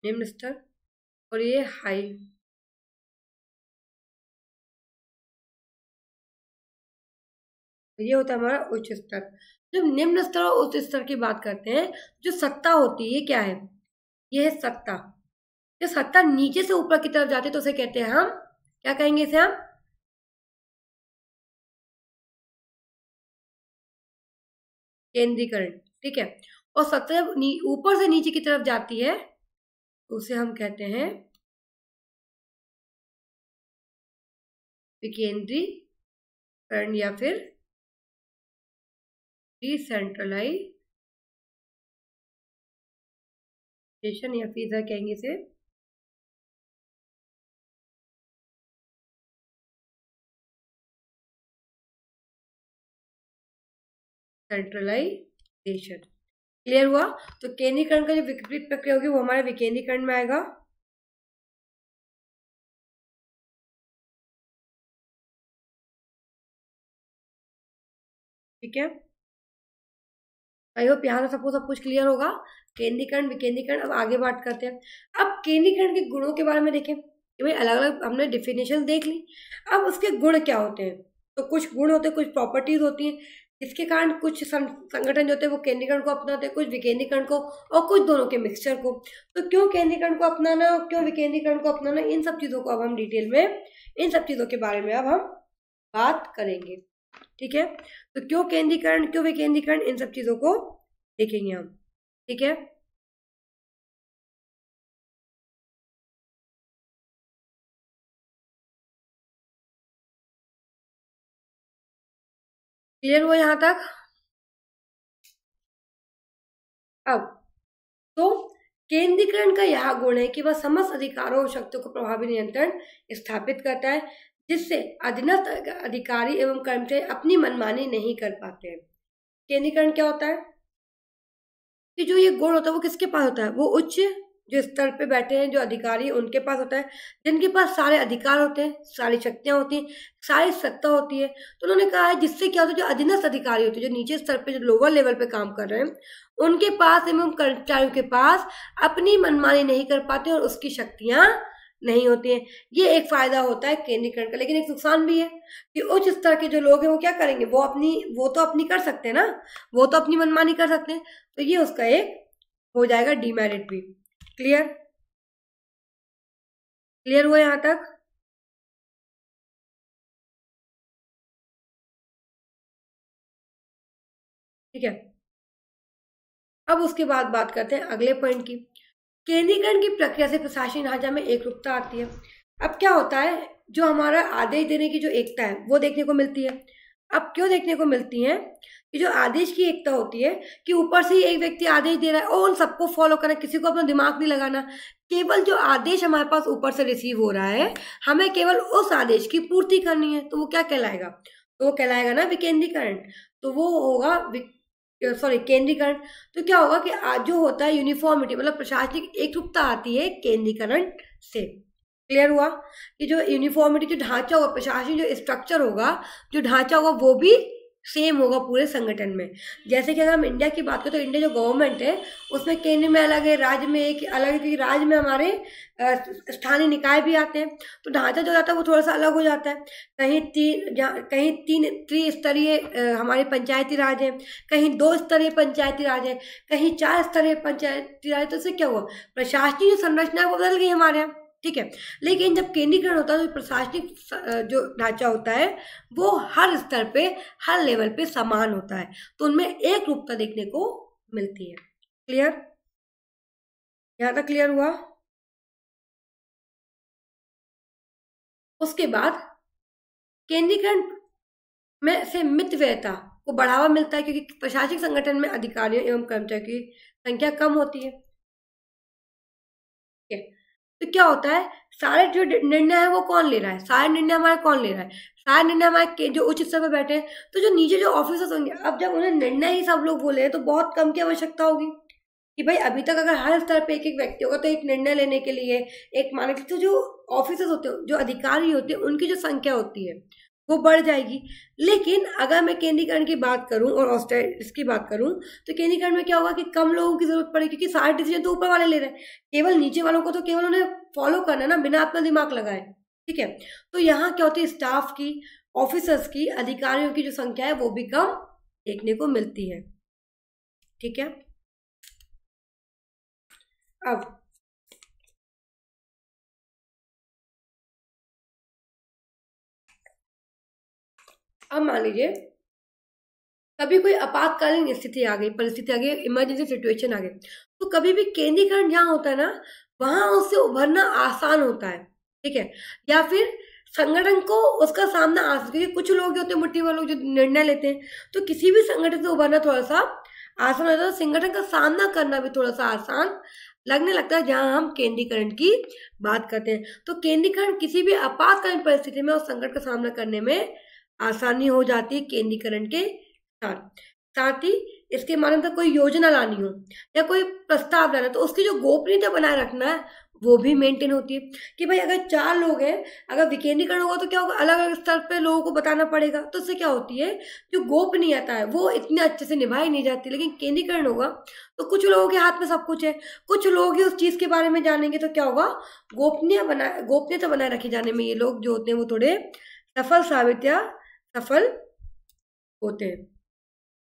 निम्न स्तर और ये हाई ये होता है हमारा उच्च स्तर जब निम्न स्तर और उच्च स्तर की बात करते हैं जो सत्ता होती है क्या है ये है सत्ता जब सत्ता नीचे से ऊपर की तरफ जाती है तो उसे कहते हैं हम क्या कहेंगे इसे हम केंद्रीकरण ठीक है और सतह ऊपर से नीचे की तरफ जाती है उसे हम कहते हैं विकेंद्रीकरण या फिर डिसेंट्रलाइजेशन या फिर कहेंगे इसे सेंट्रलाइजेशन क्लियर हुआ तो केंद्रीकरण का जो विपरीत प्रक्रिया होगी वो हमारे विकेंद्रीकरण में आएगा ठीक है आई होप यहाँ सबको सब कुछ क्लियर होगा केंद्रीकरण विकेंद्रीकरण अब आगे बात करते हैं अब केंद्रीकरण के गुणों के बारे में देखें भाई अलग अलग हमने डिफिनेशन देख ली अब उसके गुण क्या होते हैं तो कुछ गुण होते हैं कुछ प्रॉपर्टीज होती हैं इसके कारण कुछ संगठन जो होते हैं वो केंद्रीकरण को अपनाते हैं कुछ विकेंद्रीकरण को और कुछ दोनों के मिक्सचर को तो क्यों केंद्रीकरण को अपनाना और क्यों विकेंद्रीकरण को अपनाना इन सब चीज़ों को अब हम डिटेल में इन सब चीज़ों के बारे में अब हम बात करेंगे ठीक है तो क्यों केंद्रीकरण क्यों विकेंद्रीकरण इन सब चीज़ों को देखेंगे हम ठीक है क्लियर हुआ यहां तक अब तो केंद्रीकरण का यह गुण है कि वह समस्त अधिकारों और शक्तियों को प्रभावी नियंत्रण स्थापित करता है जिससे अधीनस्थ अधिकारी एवं कर्मचारी अपनी मनमानी नहीं कर पाते हैं केंद्रीकरण क्या होता है कि जो ये गुण होता है वो किसके पास होता है वो उच्च जो स्तर पे बैठे हैं जो अधिकारी उनके पास होता है जिनके पास सारे अधिकार होते हैं सारी शक्तियाँ होती हैं सारी सत्ता होती है तो उन्होंने कहा है जिससे क्या होता है जो अधीनस्थ अधिकारी होते हैं जो नीचे स्तर पे जो लोअर लेवल पे काम कर रहे हैं उनके पास एवं कर्मचारियों के पास अपनी मनमानी नहीं कर पाते और उसकी शक्तियाँ नहीं होती हैं ये एक फायदा होता है केंद्रीकरण का लेकिन एक नुकसान भी है कि उच्च स्तर के जो लोग हैं वो क्या करेंगे वो अपनी वो तो अपनी कर सकते हैं ना वो तो अपनी मनमानी कर सकते हैं तो ये उसका एक हो जाएगा डीमेरिट भी क्लियर क्लियर हुआ यहां तक ठीक है अब उसके बाद बात करते हैं अगले पॉइंट की केंद्रीकरण की प्रक्रिया से प्रशासन ढांचा में एकरूपता आती है अब क्या होता है जो हमारा आदेश देने की जो एकता है वो देखने को मिलती है अब क्यों देखने को मिलती हैं कि जो आदेश की एकता होती है कि ऊपर से ही एक व्यक्ति आदेश दे रहा है और उन सबको फॉलो करना किसी को अपना दिमाग नहीं लगाना केवल जो आदेश हमारे पास ऊपर से रिसीव हो रहा है हमें केवल उस आदेश की पूर्ति करनी है तो वो क्या कहलाएगा तो वो कहलाएगा ना विकेंद्रीकरण तो वो होगा सॉरी केंद्रीकरण तो क्या होगा कि आज जो होता है यूनिफॉर्मिटी मतलब प्रशासनिक एकरूपता आती है केंद्रीकरण से क्लियर हुआ कि जो यूनिफॉर्मिटी जो ढांचा होगा प्रशासन जो स्ट्रक्चर होगा जो ढांचा होगा वो भी सेम होगा पूरे संगठन में जैसे कि अगर हम इंडिया की बात करें तो इंडिया जो गवर्नमेंट है उसमें केंद्र में अलग है राज्य में एक अलग है क्योंकि राज्य में हमारे स्थानीय निकाय भी आते हैं तो ढांचा जो जाता है वो थोड़ा सा अलग हो जाता है कहीं तीन कहीं तीन त्रिस्तरीय हमारे पंचायती राज हैं कहीं दो स्तरीय पंचायती राज हैं कहीं चार स्तरीय पंचायती राज तो उससे क्या हुआ प्रशासनिक जो संरचना है वो बदल गई हमारे यहाँ ठीक है लेकिन जब केंद्रीकरण होता है तो प्रशासनिक जो ढांचा होता है वो हर स्तर पे हर लेवल पे समान होता है तो उनमें एक रूपता देखने को मिलती है क्लियर यहां तक क्लियर हुआ उसके बाद केंद्रीकरण में से मितव्ययता को बढ़ावा मिलता है क्योंकि प्रशासनिक संगठन में अधिकारियों एवं कर्मचारियों की संख्या कम होती है ठीक है तो क्या होता है सारे जो निर्णय है वो कौन ले रहा है सारे निर्णय हमारे कौन ले रहा है सारे निर्णय हमारे जो उच्च स्तर पर बैठे हैं तो जो नीचे जो ऑफिसर्स होंगे अब जब उन्हें निर्णय ही सब लोग बोले तो बहुत कम की आवश्यकता होगी कि भाई अभी तक अगर हर स्तर पे एक एक व्यक्ति होगा तो एक निर्णय लेने के लिए एक मानक तो जो ऑफिसर्स होते हैं जो अधिकारी होते हैं उनकी जो संख्या होती है वो बढ़ जाएगी लेकिन अगर मैं केंद्रीकरण की बात करूं और ऑस्टेरिटी की बात करूं तो केंद्रीकरण में क्या होगा कि कम लोगों की जरूरत पड़ेगी क्योंकि सारे डिसीजन तो ऊपर वाले ले रहे हैं केवल नीचे वालों को तो केवल उन्हें फॉलो करना है ना बिना अपना दिमाग लगाए ठीक है तो यहाँ क्या होती है स्टाफ की ऑफिसर्स की अधिकारियों की जो संख्या है वो भी कम देखने को मिलती है ठीक है अब अब मान लीजिए कभी कोई आपातकालीन स्थिति आ गई परिस्थिति आ गई इमरजेंसी सिचुएशन आ गई तो कभी भी केंद्रीकरण जहाँ होता है ना वहाँ उससे उभरना आसान होता है ठीक है या फिर संगठन को उसका सामना आ क्योंकि कुछ लोग होते हैं मुट्ठी वाले लोग जो निर्णय लेते हैं तो किसी भी संगठन से उभरना थोड़ा सा आसान होता है तो संगठन का सामना करना भी थोड़ा सा आसान लगने लगता है जहां हम केंद्रीकरण की बात करते हैं तो केंद्रीकरण किसी भी आपातकालीन परिस्थिति में और संकट का सामना करने में आसानी हो जाती है केंद्रीकरण के साथ साथ ही इसके माध्यम से कोई योजना लानी हो या कोई प्रस्ताव लाना तो उसकी जो गोपनीयता बनाए रखना है वो भी मेंटेन होती है कि भाई अगर चार लोग हैं अगर विकेंद्रीकरण होगा तो क्या होगा अलग अलग स्तर पे लोगों को बताना पड़ेगा तो उससे क्या होती है जो गोपनीयता है वो इतने अच्छे से निभाई नहीं जाती लेकिन केंद्रीकरण होगा तो कुछ लोगों के हाथ में सब कुछ है कुछ लोग ही उस चीज़ के बारे में जानेंगे तो क्या होगा गोपनीय बना गोपनीयता बनाए रखे जाने में ये लोग जो होते हैं वो थोड़े सफल साबित या सफल होते हैं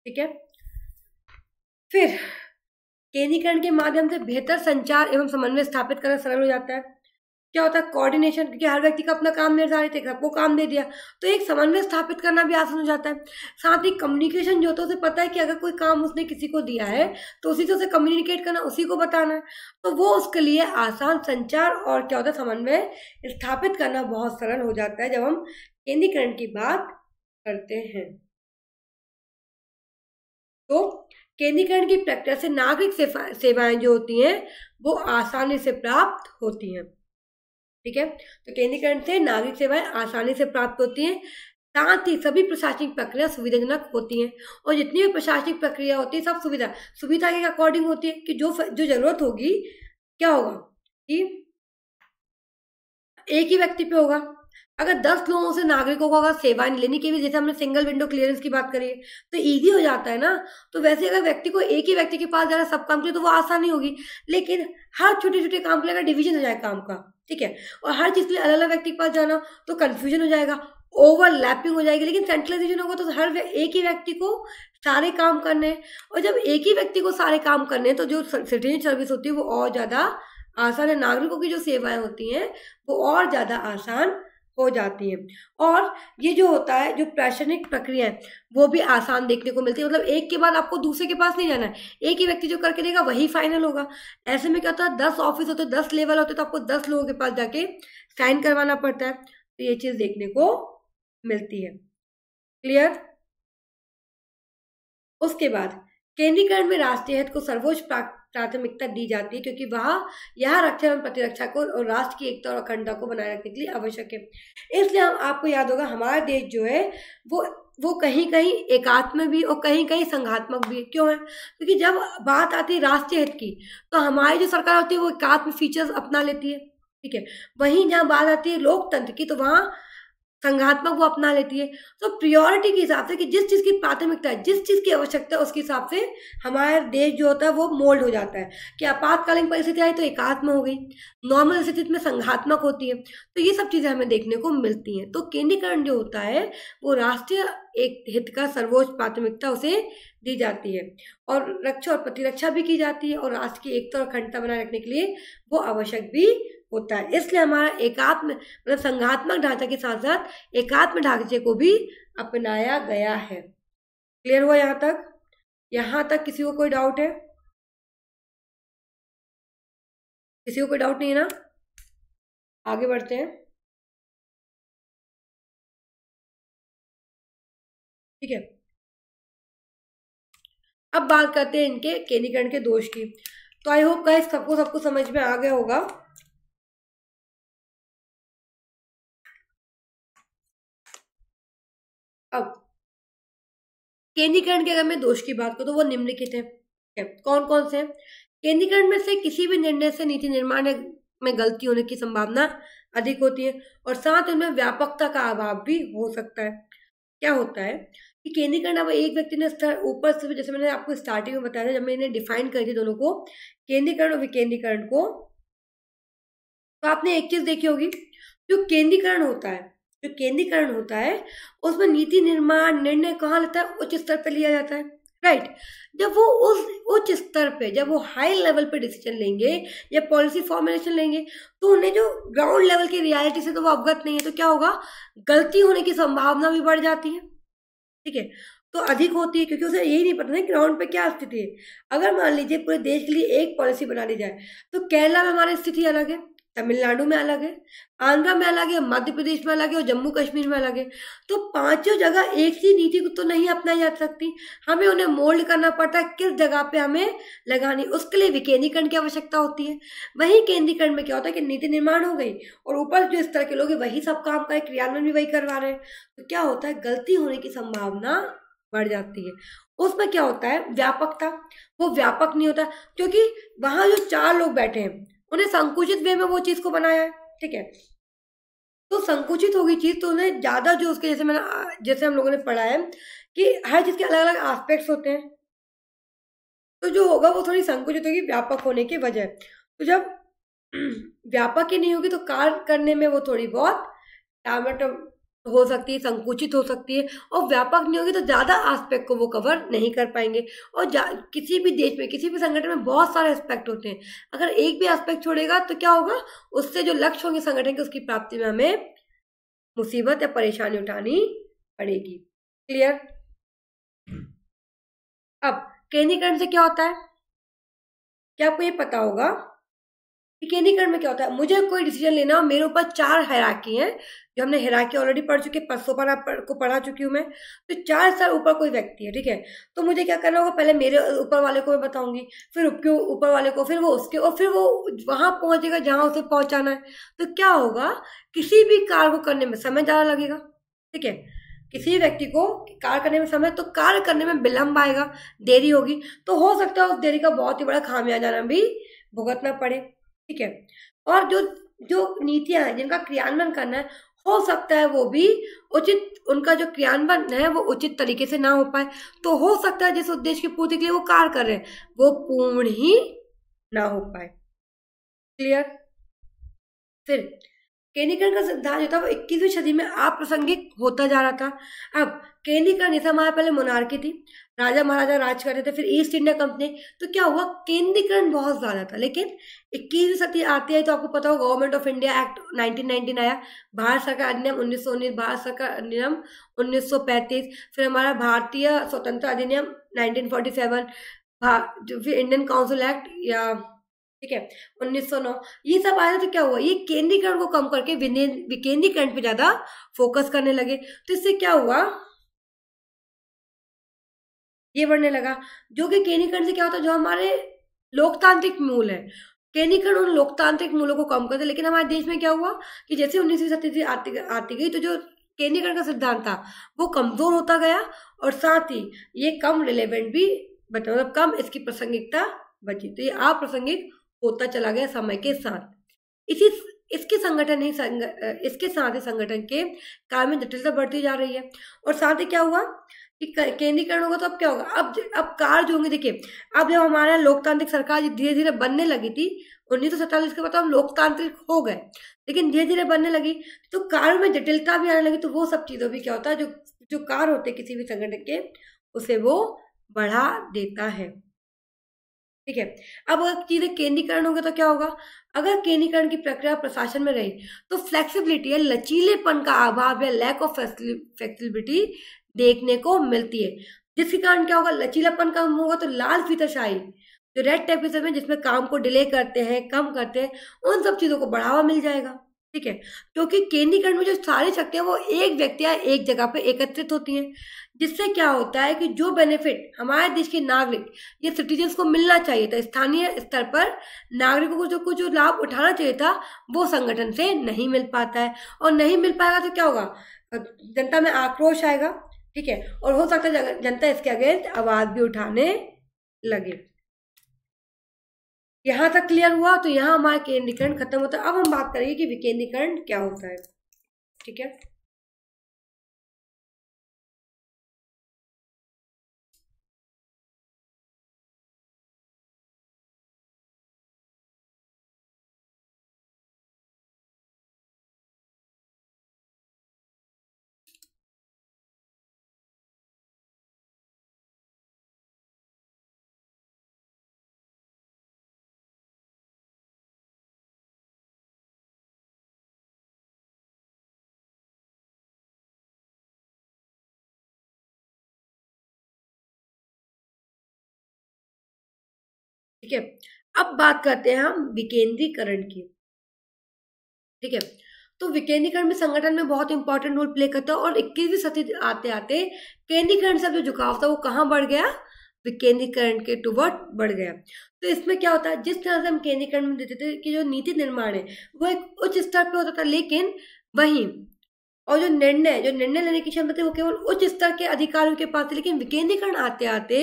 ठीक है फिर केंद्रीकरण के माध्यम से बेहतर संचार एवं समन्वय स्थापित करना सरल हो जाता है क्या होता है कोऑर्डिनेशन क्योंकि हर व्यक्ति का अपना काम निर्धारित है सबको काम दे दिया तो एक समन्वय स्थापित करना भी आसान हो जाता है साथ ही कम्युनिकेशन जो होता है उसे पता है कि अगर कोई काम उसने किसी को दिया है तो उसी से उसे कम्युनिकेट करना उसी को बताना है तो वो उसके लिए आसान संचार और क्या होता है समन्वय स्थापित करना बहुत सरल हो जाता है जब हम केंद्रीकरण की बात करते हैं तो केंद्रीकरण की प्रक्रिया से नागरिक सेवाएं जो होती हैं वो आसानी से प्राप्त होती हैं ठीक है तो केंद्रीकरण से नागरिक सेवाएं आसानी से प्राप्त होती हैं साथ ही सभी प्रशासनिक प्रक्रिया सुविधाजनक होती हैं और जितनी भी प्रशासनिक प्रक्रिया होती है सब सुविधा सुविधा के अकॉर्डिंग होती है कि जो जो जरूरत होगी क्या होगा कि एक ही व्यक्ति पे होगा अगर दस लोगों से नागरिकों को अगर सेवाएं लेने के भी जैसे हमने सिंगल विंडो क्लियरेंस की बात करी तो ईजी हो जाता है ना तो वैसे अगर व्यक्ति को एक ही व्यक्ति के पास जाना सब काम के लिए तो वो आसानी होगी लेकिन हर छोटे छोटे काम के लिए अगर डिविजन हो जाए काम का ठीक है और हर चीज़ के लिए अलग अलग व्यक्ति के पास जाना तो कन्फ्यूजन हो जाएगा ओवरलैपिंग हो जाएगी लेकिन सेंट्रलाइजेशन होगा तो हर एक ही व्यक्ति को सारे काम करने और जब एक ही व्यक्ति को सारे काम करने तो जो सिटीजन सर्विस होती है वो और ज़्यादा आसान है नागरिकों की जो सेवाएं होती हैं वो और ज़्यादा आसान हो जाती है और ये जो होता है जो प्रशासनिक प्रक्रिया है वो भी आसान देखने को मिलती है मतलब एक के बाद आपको दूसरे के पास नहीं जाना है एक ही व्यक्ति जो करके देगा वही फाइनल होगा ऐसे में क्या होता है दस ऑफिस होते दस लेवल होते तो आपको दस लोगों के पास जाके साइन करवाना पड़ता है तो ये चीज़ देखने को मिलती है क्लियर उसके बाद केंद्रीकरण में राष्ट्रीय हित को सर्वोच्च प्राथमिकता दी जाती है क्योंकि वह यह रक्षा एवं प्रतिरक्षा को और राष्ट्र की एकता और अखंडता को बनाए रखने के लिए आवश्यक है इसलिए हम आपको याद होगा हमारा देश जो है वो वो कहीं कहीं एकात्मक भी और कहीं कहीं संघात्मक भी क्यों है क्योंकि जब बात आती है राष्ट्रीय हित की तो हमारी जो सरकार होती है वो एकात्म फीचर्स अपना लेती है ठीक है वहीं जहाँ बात आती है लोकतंत्र की तो वहाँ संघात्मक वो अपना लेती है तो प्रियोरिटी के हिसाब से कि जिस चीज़ की प्राथमिकता है जिस चीज़ की आवश्यकता है उसके हिसाब से हमारा देश जो होता है वो मोल्ड हो जाता है कि आपातकालीन परिस्थिति आई तो एकात्म हो गई नॉर्मल स्थिति में संघात्मक होती है तो ये सब चीज़ें हमें देखने को मिलती हैं तो केंद्रीकरण जो होता है वो राष्ट्रीय एक हित का सर्वोच्च प्राथमिकता उसे दी जाती है और रक्षा और प्रतिरक्षा भी की जाती है और राष्ट्र की एकता और अखंडता बनाए रखने के लिए वो आवश्यक भी होता है इसलिए हमारा एकात्म मतलब संघात्मक ढांचा के साथ साथ एकात्म ढांचे को भी अपनाया गया है क्लियर हुआ यहाँ तक यहाँ तक किसी को कोई डाउट है किसी को कोई डाउट नहीं है ना आगे बढ़ते हैं ठीक है अब बात करते हैं इनके केंद्रीकरण के दोष की तो आई होप गाइस सबको सबको समझ में आ गया होगा अब केंद्रीकरण के अगर मैं दोष की बात करूँ तो वो निम्नलिखित है कौन कौन से केंद्रीकरण में से किसी भी निर्णय से नीति निर्माण में गलती होने की संभावना अधिक होती है और साथ ही उनमें व्यापकता का अभाव भी हो सकता है क्या होता है कि केंद्रीकरण अब एक व्यक्ति ने ऊपर से जैसे मैंने आपको स्टार्टिंग में बताया था जब मैंने डिफाइन कर दी दोनों को केंद्रीकरण और विकेंद्रीकरण को तो आपने एक चीज देखी होगी जो केंद्रीकरण होता है जो केंद्रीकरण होता है उसमें नीति निर्माण निर्णय कहाँ लेता है उच्च स्तर पर लिया जाता है राइट right. जब वो उस उच्च स्तर पे जब वो हाई लेवल पे डिसीजन लेंगे या पॉलिसी फॉर्मुलेशन लेंगे तो उन्हें जो ग्राउंड लेवल की रियलिटी से तो वो अवगत नहीं है तो क्या होगा गलती होने की संभावना भी बढ़ जाती है ठीक है तो अधिक होती है क्योंकि उसे यही नहीं पता ना ग्राउंड पे क्या स्थिति है अगर मान लीजिए पूरे देश के लिए एक पॉलिसी बना ली जाए तो केरला में हमारी स्थिति अलग है तमिलनाडु में अलग है आंध्र में अलग है मध्य प्रदेश में अलग है और जम्मू कश्मीर में अलग है तो पांचों जगह एक सी नीति को तो नहीं अपनाई जा सकती हमें उन्हें मोल्ड करना पड़ता है किस जगह पे हमें लगानी उसके लिए विकेंद्रीकरण की आवश्यकता होती है वही केंद्रीकरण में क्या होता है कि नीति निर्माण हो गई और ऊपर जो इस तरह के लोग हैं वही सब काम करें क्रियान्वयन भी वही करवा रहे हैं तो क्या होता है गलती होने की संभावना बढ़ जाती है उसमें क्या होता है व्यापकता वो व्यापक नहीं होता क्योंकि वहाँ जो चार लोग बैठे हैं उन्हें संकुचित वे में वो चीज को बनाया है ठीक है तो संकुचित होगी चीज तो उन्हें ज्यादा जो उसके जैसे मैंने जैसे हम लोगों ने पढ़ा है कि हर चीज के अलग अलग एस्पेक्ट्स होते हैं तो जो होगा वो थोड़ी संकुचित होगी व्यापक होने की वजह तो जब [CLEARS THROAT] व्यापक ही नहीं होगी तो कार्य करने में वो थोड़ी बहुत टामेटो हो सकती है संकुचित हो सकती है और व्यापक नहीं होगी तो ज़्यादा आस्पेक्ट को वो कवर नहीं कर पाएंगे और किसी भी देश में किसी भी संगठन में बहुत सारे एस्पेक्ट होते हैं अगर एक भी एस्पेक्ट छोड़ेगा तो क्या होगा उससे जो लक्ष्य होंगे संगठन के उसकी प्राप्ति में हमें मुसीबत या परेशानी उठानी पड़ेगी क्लियर अब केंद्रीकरण से क्या होता है क्या आपको ये पता होगा विकेंद्रीकरण में क्या होता है मुझे कोई डिसीजन लेना हो मेरे ऊपर चार हैराकी हैं जो हमने हैराकी ऑलरेडी पढ़ चुकी है सोपाना को पढ़ा चुकी हूँ मैं तो चार साल ऊपर कोई व्यक्ति है ठीक है तो मुझे क्या करना होगा पहले मेरे ऊपर वाले को मैं बताऊंगी फिर उपके ऊपर वाले को फिर वो उसके और फिर वो वहाँ पहुँचेगा जहाँ उसे पहुँचाना है तो क्या होगा किसी भी कार्य को करने में समय ज़्यादा लगेगा ठीक है किसी व्यक्ति को कार्य करने में समय तो कार्य करने में विलम्ब आएगा देरी होगी तो हो सकता है उस देरी का बहुत ही बड़ा खामियाजाना भी भुगतना पड़े ठीक है और जो जो नीतियां हैं जिनका क्रियान्वयन करना है हो सकता है वो भी उचित उनका जो क्रियान्वयन है वो उचित तरीके से ना हो पाए तो हो सकता है जिस उद्देश्य की पूर्ति के लिए वो कार्य कर रहे हैं वो पूर्ण ही ना हो पाए क्लियर फिर केंद्रीकरण का सिद्धांत जो था वो इक्कीसवीं सदी में आप्रसंगिक होता जा रहा था अब केंद्रीकरण जैसे हमारे पहले मोनार्की थी राजा महाराजा राज करते थे फिर ईस्ट इंडिया कंपनी तो क्या हुआ केंद्रीकरण बहुत ज़्यादा था लेकिन इक्कीसवीं सदी आती है तो आपको पता हो गवर्नमेंट ऑफ इंडिया एक्ट 1919 आया भारत सरकार अधिनियम उन्नीस भारत सरकार अधिनियम उन्नीस फिर हमारा भारतीय स्वतंत्रता अधिनियम फोर्टी जो फिर इंडियन काउंसिल एक्ट या ठीक है 1909 ये सब आया तो क्या हुआ ये केंद्रीकरण को कम करके विकेंद्रीकरण पे ज्यादा फोकस करने लगे तो इससे क्या हुआ ये बढ़ने लगा जो कि केंद्रीकरण से क्या होता है जो हमारे लोकतांत्रिक मूल है केंद्रीकरण उन लोकतांत्रिक मूलों को कम करते लेकिन हमारे देश में क्या हुआ कि जैसे उन्नीसवीं सदी आती आती गई तो जो केंद्रीकरण का सिद्धांत था वो कमजोर होता गया और साथ ही ये कम रिलेवेंट भी बचा मतलब कम इसकी प्रासंगिकता बची तो ये अप्रासंगिक होता चला गया समय के साथ इसी इसके संगठन ही संग, इसके साथ ही संगठन के कार्य में जटिलता बढ़ती जा रही है और साथ ही क्या हुआ कि केंद्रीकरण होगा तो अब क्या होगा अब अब कार्य होंगे देखिए अब जब हमारे लोकतांत्रिक सरकार धीरे धीरे बनने लगी थी उन्नीस सौ के बाद तो हम लोकतांत्रिक हो गए लेकिन धीरे धीरे बनने लगी तो कार्य में जटिलता भी आने लगी तो वो सब चीज़ों भी क्या होता है जो जो कार्य होते किसी भी संगठन के उसे वो बढ़ा देता है ठीक है अब अगर चीज़ें केंद्रीकरण होंगे तो क्या होगा अगर केंद्रीकरण की प्रक्रिया प्रशासन में रही तो फ्लेक्सिबिलिटी या लचीलेपन का अभाव या लैक ऑफ फ्लेक्सिबिलिटी देखने को मिलती है जिसके कारण क्या होगा लचीलापन कम होगा तो लाल फीतरशाही जो रेड टेपिस में जिसमें काम को डिले करते हैं कम करते हैं उन सब चीज़ों को बढ़ावा मिल जाएगा ठीक है क्योंकि केंद्रीकरण में जो सारी शक्तियाँ वो एक व्यक्ति या एक जगह पर एकत्रित होती हैं जिससे क्या होता है कि जो बेनिफिट हमारे देश के नागरिक या सिटीजन्स को मिलना चाहिए था स्थानीय स्तर पर नागरिकों को जो कुछ जो लाभ उठाना चाहिए था वो संगठन से नहीं मिल पाता है और नहीं मिल पाएगा तो क्या होगा जनता में आक्रोश आएगा ठीक है और हो सकता है जनता इसके अगेंस्ट आवाज़ भी उठाने लगे यहाँ तक क्लियर हुआ तो यहाँ हमारा केंद्रीकरण खत्म होता है अब हम बात करेंगे कि विकेंद्रीकरण क्या होता है ठीक है ठीक है अब बात करते हैं हम विकेंद्रीकरण की ठीक है तो विकेंद्रीकरण में संगठन में बहुत इंपॉर्टेंट रोल प्ले करता है और इक्कीसवीं सदी आते आते केंद्रीकरण से जो झुकाव था वो कहाँ बढ़ गया विकेंद्रीकरण के टूवर्ड बढ़ गया तो इसमें क्या होता है जिस तरह से हम केंद्रीकरण में देते थे कि जो नीति निर्माण है वो एक उच्च स्तर पर होता था लेकिन वहीं और जो निर्णय जो निर्णय लेने की क्षमता थी वो केवल उच्च स्तर के अधिकारियों के पास थी लेकिन विकेंद्रीकरण आते आते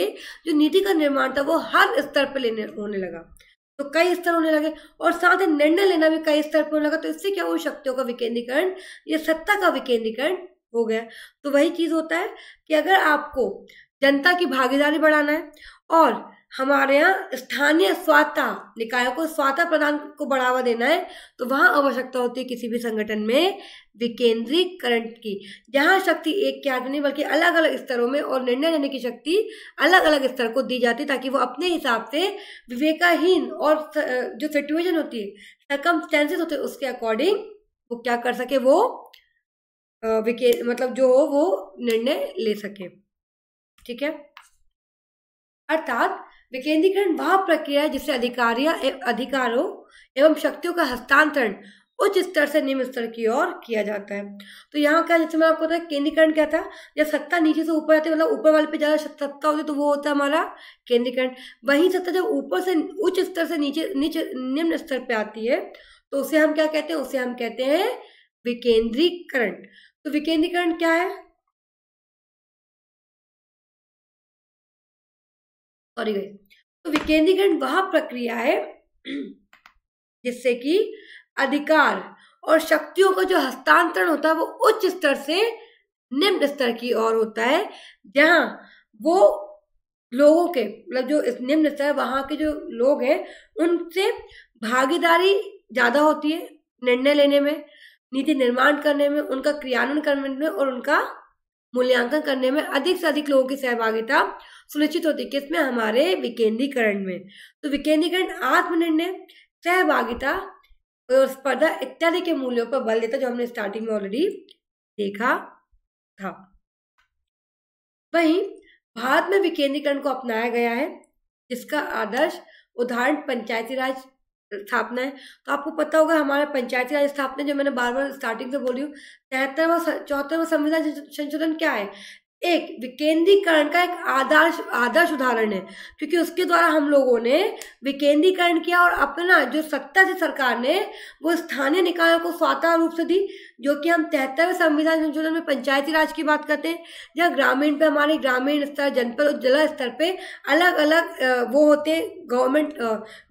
जो नीति का निर्माण था वो हर स्तर पर लेने होने लगा तो कई स्तर होने लगे और साथ ही निर्णय लेना भी कई स्तर पर होने लगा तो इससे क्या हुआ शक्तियों का विकेंद्रीकरण या सत्ता का विकेंद्रीकरण हो गया तो वही चीज होता है कि अगर आपको जनता की भागीदारी बढ़ाना है और हमारे यहाँ स्थानीय स्वाता निकायों को स्वाता प्रदान को बढ़ावा देना है तो वहाँ आवश्यकता होती है किसी भी संगठन में विकेंद्रीकरण की जहाँ शक्ति एक के आदमी नहीं बल्कि अलग अलग स्तरों में और निर्णय लेने की शक्ति अलग अलग स्तर को दी जाती है ताकि वो अपने हिसाब से विवेकाहीन और जो सिचुएशन होती है चांसेस होते हैं उसके अकॉर्डिंग वो क्या कर सके वो विके मतलब जो हो वो निर्णय ले सके ठीक है अर्थात विकेंद्रीकरण वह प्रक्रिया है जिससे अधिकारिया अधिकारों एवं शक्तियों का हस्तांतरण उच्च स्तर से निम्न स्तर की ओर किया जाता है तो यहाँ क्या जैसे मैं आपको बताया केंद्रीकरण क्या था जब सत्ता नीचे से ऊपर आती है मतलब ऊपर वाले पे ज़्यादा सत्ता होती है तो वो होता है हमारा केंद्रीकरण वही सत्ता जब ऊपर से उच्च स्तर से नीचे नीचे निम्न स्तर पे आती है तो उसे हम क्या कहते हैं उसे हम कहते हैं विकेंद्रीकरण तो विकेंद्रीकरण क्या है सॉरी गई तो विकेंद्रीकरण वह प्रक्रिया है [CLEARS THROAT] जिससे कि अधिकार और शक्तियों का जो हस्तांतरण होता है वो उच्च स्तर से निम्न स्तर की ओर होता है जहाँ वो लोगों के मतलब जो इस निम्न स्तर है वहाँ के जो लोग हैं उनसे भागीदारी ज़्यादा होती है निर्णय लेने में नीति निर्माण करने में उनका क्रियान्वयन करने में और उनका मूल्यांकन करने में अधिक से अधिक लोगों की सहभागिता सुनिश्चित होती है किसमें हमारे विकेंद्रीकरण में तो विकेंद्रीकरण आत्मनिर्णय सहभागिता और स्पर्धा इत्यादि के मूल्यों पर बल देता जो हमने स्टार्टिंग में ऑलरेडी देखा था वहीं भारत में विकेंद्रीकरण को अपनाया गया है जिसका आदर्श उदाहरण पंचायती राज स्थापना है तो आपको पता होगा हमारे पंचायती राज स्थापना जो मैंने बार बार स्टार्टिंग से बोली हूँ तिहत्तरवा चौहत्तरवा संविधान संशोधन क्या है एक विकेंद्रीकरण का एक आदर्श आदर्श उदाहरण है क्योंकि उसके द्वारा हम लोगों ने विकेंद्रीकरण किया और अपना जो सत्ता थी सरकार ने वो स्थानीय निकायों को स्वतः रूप से दी जो कि हम तिहत्तरवें संविधान संशोधन में पंचायती राज की बात करते हैं जहाँ ग्रामीण पे हमारे ग्रामीण स्तर जनपद और जिला स्तर पे अलग अलग वो होते हैं गवर्नमेंट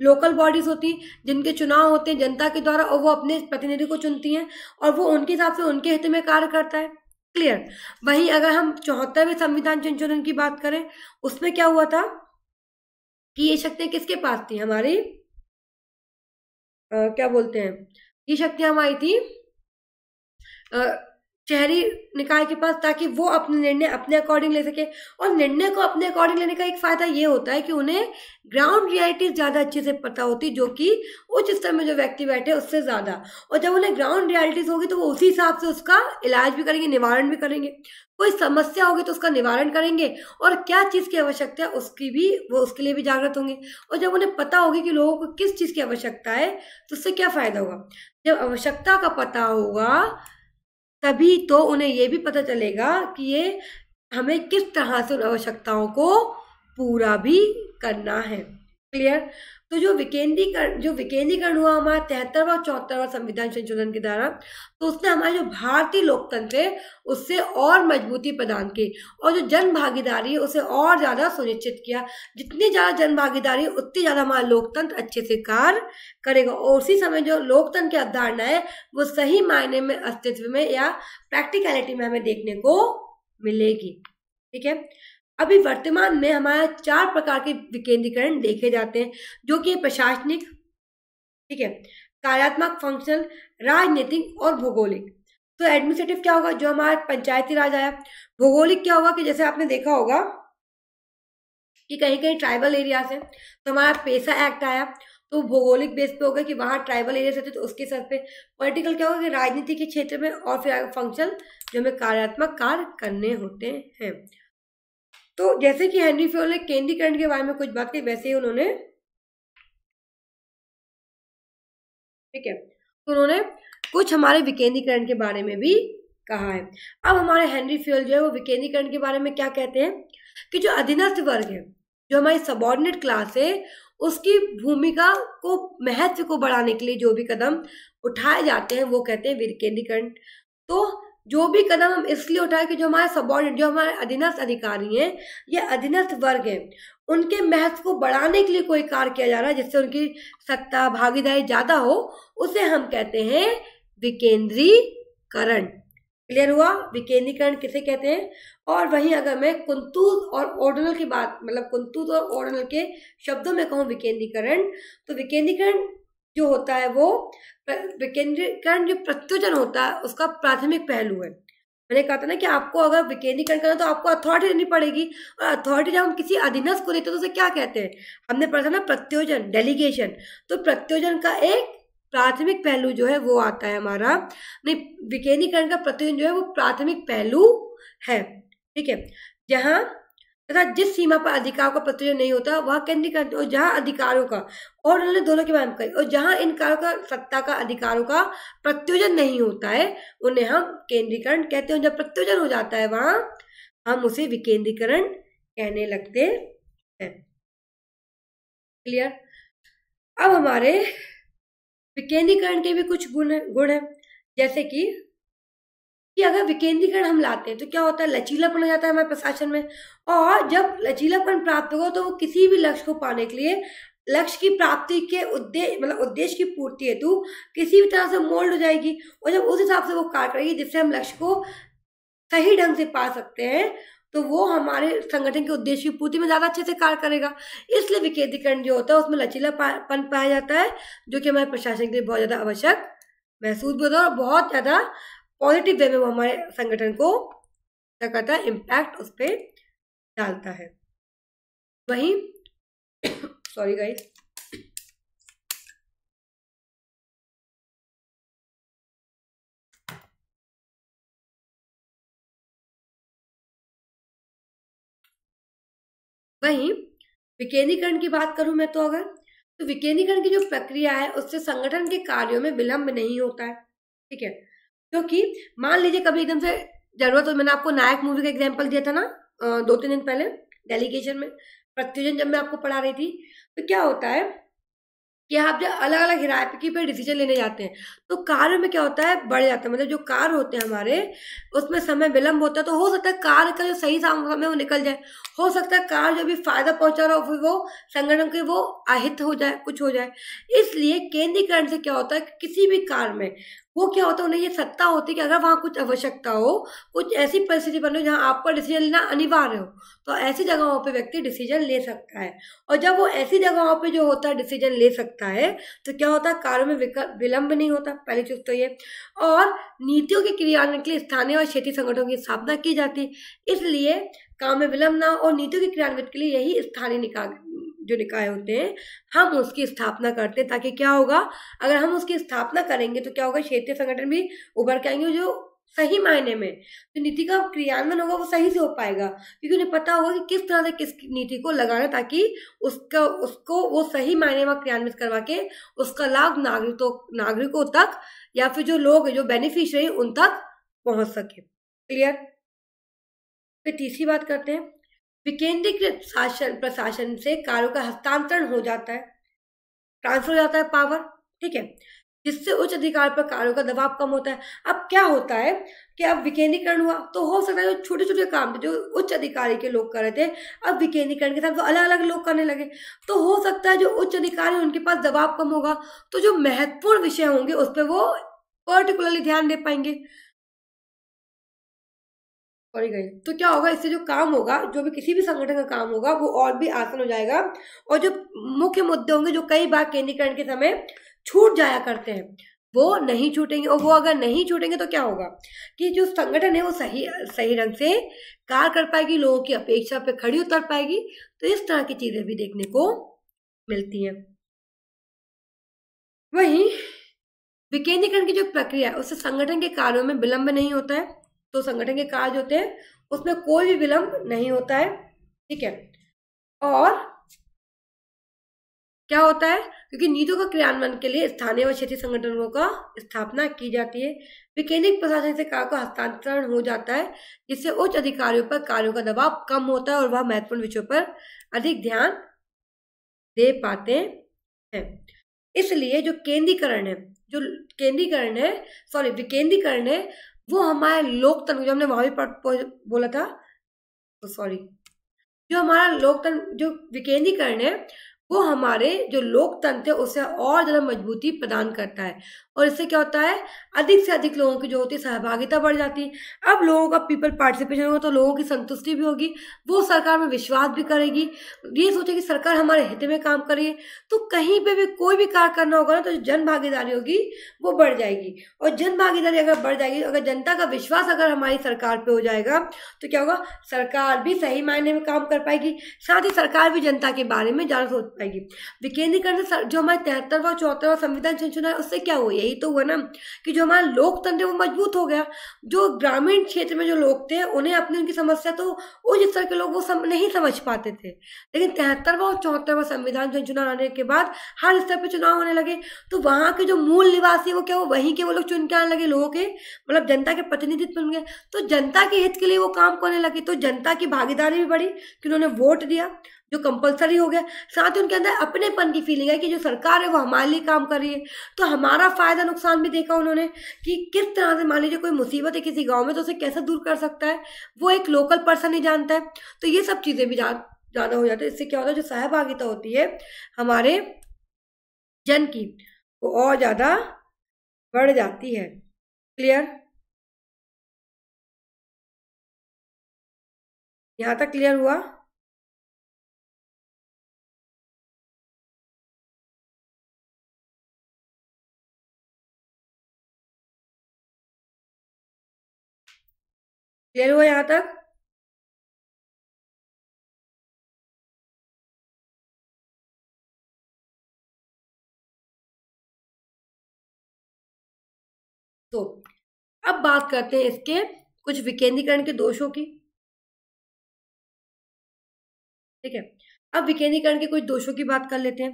लोकल बॉडीज होती जिनके चुनाव होते हैं जनता के द्वारा और वो अपने प्रतिनिधि को चुनती हैं और वो उनके हिसाब से उनके हित में कार्य करता है क्लियर वहीं अगर हम चौहत्तरवें संविधान संशोधन की बात करें उसमें क्या हुआ था कि ये शक्तियां किसके पास थी हमारी आ, क्या बोलते हैं ये शक्तियां हमारी थी शहरी निकाय के पास ताकि वो अपने निर्णय अपने अकॉर्डिंग ले सके और निर्णय को अपने अकॉर्डिंग लेने का एक फ़ायदा ये होता है कि उन्हें ग्राउंड रियलिटीज़ ज़्यादा अच्छे से पता होती जो कि उच्च स्तर में जो व्यक्ति बैठे उससे ज़्यादा और जब उन्हें ग्राउंड रियलिटीज़ होगी तो वो उसी हिसाब से उसका इलाज भी करेंगे निवारण भी करेंगे कोई समस्या होगी तो उसका निवारण करेंगे और क्या चीज़ की आवश्यकता है उसकी भी वो उसके लिए भी जागृत होंगे और जब उन्हें पता होगी कि लोगों को किस चीज़ की आवश्यकता है तो उससे क्या फ़ायदा होगा जब आवश्यकता का पता होगा तभी तो उन्हें ये भी पता चलेगा कि ये हमें किस तरह से उन आवश्यकताओं को पूरा भी करना है क्लियर तो जो विकेंद्रीकरण जो विकेंद्रीकरण हुआ हमारा तिहत्तरवा चौहत्तरवा संविधान संशोधन के द्वारा तो उसने हमारे जो भारतीय लोकतंत्र है उससे और मजबूती प्रदान की और जो जन भागीदारी है उसे और ज़्यादा सुनिश्चित किया जितनी ज़्यादा जन भागीदारी उतनी ज़्यादा हमारा लोकतंत्र अच्छे से कार्य करेगा और उसी समय जो लोकतंत्र की अवधारणा है वो सही मायने में अस्तित्व में या प्रैक्टिकलिटी में हमें देखने को मिलेगी ठीक है अभी वर्तमान में हमारा चार प्रकार के विकेंद्रीकरण देखे जाते हैं जो कि प्रशासनिक ठीक है कार्यात्मक फंक्शनल राजनीतिक और भौगोलिक तो एडमिनिस्ट्रेटिव क्या होगा जो हमारा पंचायती राज आया भौगोलिक क्या होगा कि जैसे आपने देखा होगा कि कहीं कहीं ट्राइबल एरिया से तो हमारा पेशा एक्ट आया तो भौगोलिक बेस पे होगा कि वहाँ ट्राइबल एरिया से तो उसके सर पे पॉलिटिकल क्या होगा कि राजनीति के क्षेत्र में और फिर फंक्शन जो हमें कार्यात्मक कार्य करने होते हैं तो जैसे कि हेनरी फ्योल ने केंद्रीकरण के बारे में कुछ बात कही वैसे ही उन्होंने ठीक है तो उन्होंने कुछ हमारे विकेंद्रीकरण के बारे में भी कहा है अब हमारे हेनरी फ्योल जो है वो विकेंद्रीकरण के बारे में क्या कहते हैं कि जो अधीनस्थ वर्ग है जो हमारी सबॉर्डिनेट क्लास है उसकी भूमिका को महत्व को बढ़ाने के लिए जो भी कदम उठाए जाते हैं वो कहते हैं विकेंद्रीकरण तो जो भी कदम हम इसलिए उठाए कि जो हमारे सबॉर्डिनेट जो हमारे अधीनस्थ अधिकारी हैं या अधीनस्थ वर्ग हैं उनके महत्व को बढ़ाने के लिए कोई कार्य किया जा रहा है जिससे उनकी सत्ता भागीदारी ज़्यादा हो उसे हम कहते हैं विकेंद्रीकरण क्लियर हुआ विकेंद्रीकरण किसे कहते हैं और वहीं अगर मैं कुंतूत और ऑर्डनल की बात मतलब कुंतूत और ऑर्डनल के शब्दों में कहूँ विकेंद्रीकरण तो विकेंद्रीकरण जो होता है वो विकेंद्रीकरण जो प्रत्योजन होता है उसका प्राथमिक पहलू है मैंने कहा था ना कि आपको अगर विकेंद्रीकरण करना तो आपको अथॉरिटी देनी पड़ेगी और अथॉरिटी जब हम किसी अधीनस्थ को देते तो उसे क्या कहते हैं हमने पढ़ा था ना प्रत्योजन डेलीगेशन तो प्रत्योजन का एक प्राथमिक पहलू जो है वो आता है हमारा नहीं विकेंद्रीकरण का प्रत्योजन जो है वो प्राथमिक पहलू है ठीक है जहाँ तथा जिस सीमा पर अधिकार का प्रयोजन नहीं होता वह केंद्रीकरण और जहां अधिकारों का और उन्होंने दोनों के बारे में कही और जहां इन कार्यों का सत्ता का अधिकारों का प्रत्योजन नहीं होता है उन्हें हम केंद्रीकरण कहते हैं जब प्रत्योजन हो जाता है वहां हम उसे विकेंद्रीकरण कहने लगते हैं क्लियर अब हमारे विकेंद्रीकरण के भी कुछ गुण गुण है जैसे कि कि अगर विकेंद्रीकरण हम लाते हैं तो क्या होता है लचीलापन हो जाता है हमारे प्रशासन में और जब लचीलापन प्राप्त होगा तो वो किसी भी लक्ष्य को पाने के लिए लक्ष्य की प्राप्ति के उद्देश्य मतलब उद्देश्य की पूर्ति हेतु किसी भी तरह से मोल्ड हो जाएगी और जब उस हिसाब से वो कार्य करेगी जिससे हम लक्ष्य को सही ढंग से पा सकते हैं तो वो हमारे संगठन के उद्देश्य की पूर्ति में ज़्यादा अच्छे से कार्य करेगा इसलिए विकेंद्रीकरण जो होता है उसमें लचीलापन पाया जाता है जो कि हमारे प्रशासन के लिए बहुत ज़्यादा आवश्यक महसूस भी होता है और बहुत ज़्यादा पॉजिटिव वे में वो हमारे संगठन को क्या करता है इम्पैक्ट उस पर डालता है वहीं सॉरी [COUGHS] गाइस वहीं विकेंद्रीकरण की बात करूं मैं तो अगर तो विकेंद्रीकरण की जो प्रक्रिया है उससे संगठन के कार्यों में विलंब नहीं होता है ठीक है क्योंकि मान लीजिए कभी एकदम से जरूरत हो मैंने आपको नायक मूवी का एग्जाम्पल दिया था ना दो तीन दिन पहले डेलीगेशन में प्रत्युजन जब मैं आपको पढ़ा रही थी तो क्या होता है कि आप जब अलग अलग हिराकी पर डिसीजन लेने जाते हैं तो कार्य में क्या होता है बढ़ जाता है मतलब जो कार होते हैं हमारे उसमें समय विलंब होता है तो हो सकता है कार का जो सही समय वो निकल जाए हो सकता है कार जो भी फायदा पहुंचा रहा हो फिर वो संगठन के वो अहित हो जाए कुछ हो जाए इसलिए केंद्रीकरण से क्या होता है कि किसी भी कार में वो क्या होता है उन्हें ये सत्ता होती है कि अगर वहाँ कुछ आवश्यकता हो कुछ ऐसी परिस्थिति बन रही हो जहाँ आपका डिसीजन लेना अनिवार्य हो तो ऐसी जगहों पे व्यक्ति डिसीजन ले सकता है और जब वो ऐसी जगहों पे जो होता है डिसीजन ले सकता है तो क्या होता है कार्यों में विलंब नहीं होता पहली चीज तो ये और नीतियों के क्रियान्वयन के लिए स्थानीय और क्षेत्रीय संगठनों की स्थापना की जाती इसलिए काम में विलंब ना और नीतियों के क्रियान्वयन के लिए यही स्थानीय निकाय जो निकाय होते हैं हम उसकी स्थापना करते हैं ताकि क्या होगा अगर हम उसकी स्थापना करेंगे तो क्या होगा क्षेत्रीय संगठन भी उभर के आएंगे जो सही मायने में जो नीति का क्रियान्वयन होगा वो सही से हो पाएगा क्योंकि उन्हें पता होगा कि किस तरह से किस नीति को लगाना ताकि उसका उसको वो सही मायने में क्रियान्वित करवा के उसका लाभ नागरिकों नागरिकों तक या फिर जो लोग जो बेनिफिशियरी उन तक पहुंच सके क्लियर फिर तीसरी बात करते हैं विकेंद्रीकृत शासन प्रशासन से कार्यों का हस्तांतरण हो जाता है ट्रांसफर हो जाता है पावर ठीक है जिससे उच्च अधिकार पर कार्यों का दबाव कम होता है अब क्या होता है कि अब विकेंद्रीकरण हुआ तो हो सकता है जो छोटे छोटे काम थे जो उच्च अधिकारी के लोग कर रहे थे अब विकेंद्रीकरण के साथ वो अलग अलग लोग करने लगे तो हो सकता है जो उच्च अधिकारी उनके पास दबाव कम होगा तो जो महत्वपूर्ण विषय होंगे उस पर वो पर्टिकुलरली ध्यान दे पाएंगे सॉरी गई तो क्या होगा इससे जो काम होगा जो भी किसी भी संगठन का काम होगा वो और भी आसान हो जाएगा और जो मुख्य मुद्दे होंगे जो कई बार केंद्रीकरण के समय छूट जाया करते हैं वो नहीं छूटेंगे और वो अगर नहीं छूटेंगे तो क्या होगा कि जो संगठन है वो सही सही ढंग से कार्य कर पाएगी लोगों की अपेक्षा पे खड़ी उतर पाएगी तो इस तरह की चीजें भी देखने को मिलती हैं वहीं विकेंद्रीकरण की जो प्रक्रिया है उससे संगठन के कार्यों में विलंब नहीं होता है तो संगठन के कार्य होते हैं उसमें कोई भी विलंब नहीं होता है ठीक है और क्या होता है क्योंकि नीतियों का क्रियान्वयन के लिए स्थानीय व क्षेत्रीय संगठनों का स्थापना की जाती है विकेंद्रिक प्रशासन से कार्य का हस्तांतरण हो जाता है जिससे उच्च अधिकारियों पर कार्यों का दबाव कम होता है और वह महत्वपूर्ण विषयों पर अधिक ध्यान दे पाते हैं इसलिए जो केंद्रीकरण है जो केंद्रीकरण है सॉरी विकेंद्रीकरण है वो हमारे लोकतंत्र जो हमने वहां भी बोला था सॉरी जो हमारा लोकतंत्र जो विकेंद्रीकरण है वो हमारे जो लोकतंत्र है उसे और ज़्यादा मजबूती प्रदान करता है और इससे क्या होता है अधिक से अधिक लोगों की जो होती है सहभागिता बढ़ जाती है अब लोगों का पीपल पार्टिसिपेशन होगा तो लोगों की संतुष्टि भी होगी वो सरकार में विश्वास भी करेगी ये सोचे कि सरकार हमारे हित में काम करिए तो कहीं पर भी कोई भी कार्य करना होगा ना तो जन भागीदारी होगी वो बढ़ जाएगी और जन भागीदारी अगर बढ़ जाएगी अगर जनता का विश्वास अगर हमारी सरकार पर हो जाएगा तो क्या होगा सरकार भी सही मायने में काम कर पाएगी साथ ही सरकार भी जनता के बारे में ज़्यादा आएगी विकेंद्रीकरण से जो हमारे तिहत्तरवा चौहत्तरवा संविधान संशोधन है उससे क्या हुआ यही तो हुआ ना कि जो हमारा लोकतंत्र है वो मजबूत हो गया जो ग्रामीण क्षेत्र में जो लोग थे उन्हें अपनी उनकी समस्या तो उस स्तर के लोग वो सम, नहीं समझ पाते थे लेकिन तिहत्तरवा और चौहत्तरवा संविधान संशोधन आने के बाद हर स्तर पर चुनाव होने लगे तो वहाँ के जो मूल निवासी वो क्या वो वहीं के वो लोग चुन के आने लगे लोगों के मतलब जनता के प्रतिनिधित्व बन गए तो जनता के हित के लिए वो काम करने लगे तो जनता की भागीदारी भी बढ़ी कि उन्होंने वोट दिया जो कंपलसरी हो गया साथ ही उनके अंदर अपनेपन की फीलिंग है कि जो सरकार है वो हमारे लिए काम कर रही है तो हमारा फ़ायदा नुकसान भी देखा उन्होंने कि किस तरह से मान लीजिए कोई मुसीबत है किसी गांव में तो उसे कैसे दूर कर सकता है वो एक लोकल पर्सन ही जानता है तो ये सब चीज़ें भी ज़्यादा हो जाती है इससे क्या होता है जो सहभागिता होती है हमारे जन की वो और ज़्यादा बढ़ जाती है क्लियर यहाँ तक क्लियर हुआ क्लियर हुआ यहां तक तो अब बात करते हैं इसके कुछ विकेंद्रीकरण के दोषों की ठीक है अब विकेंद्रीकरण के कुछ दोषों की बात कर लेते हैं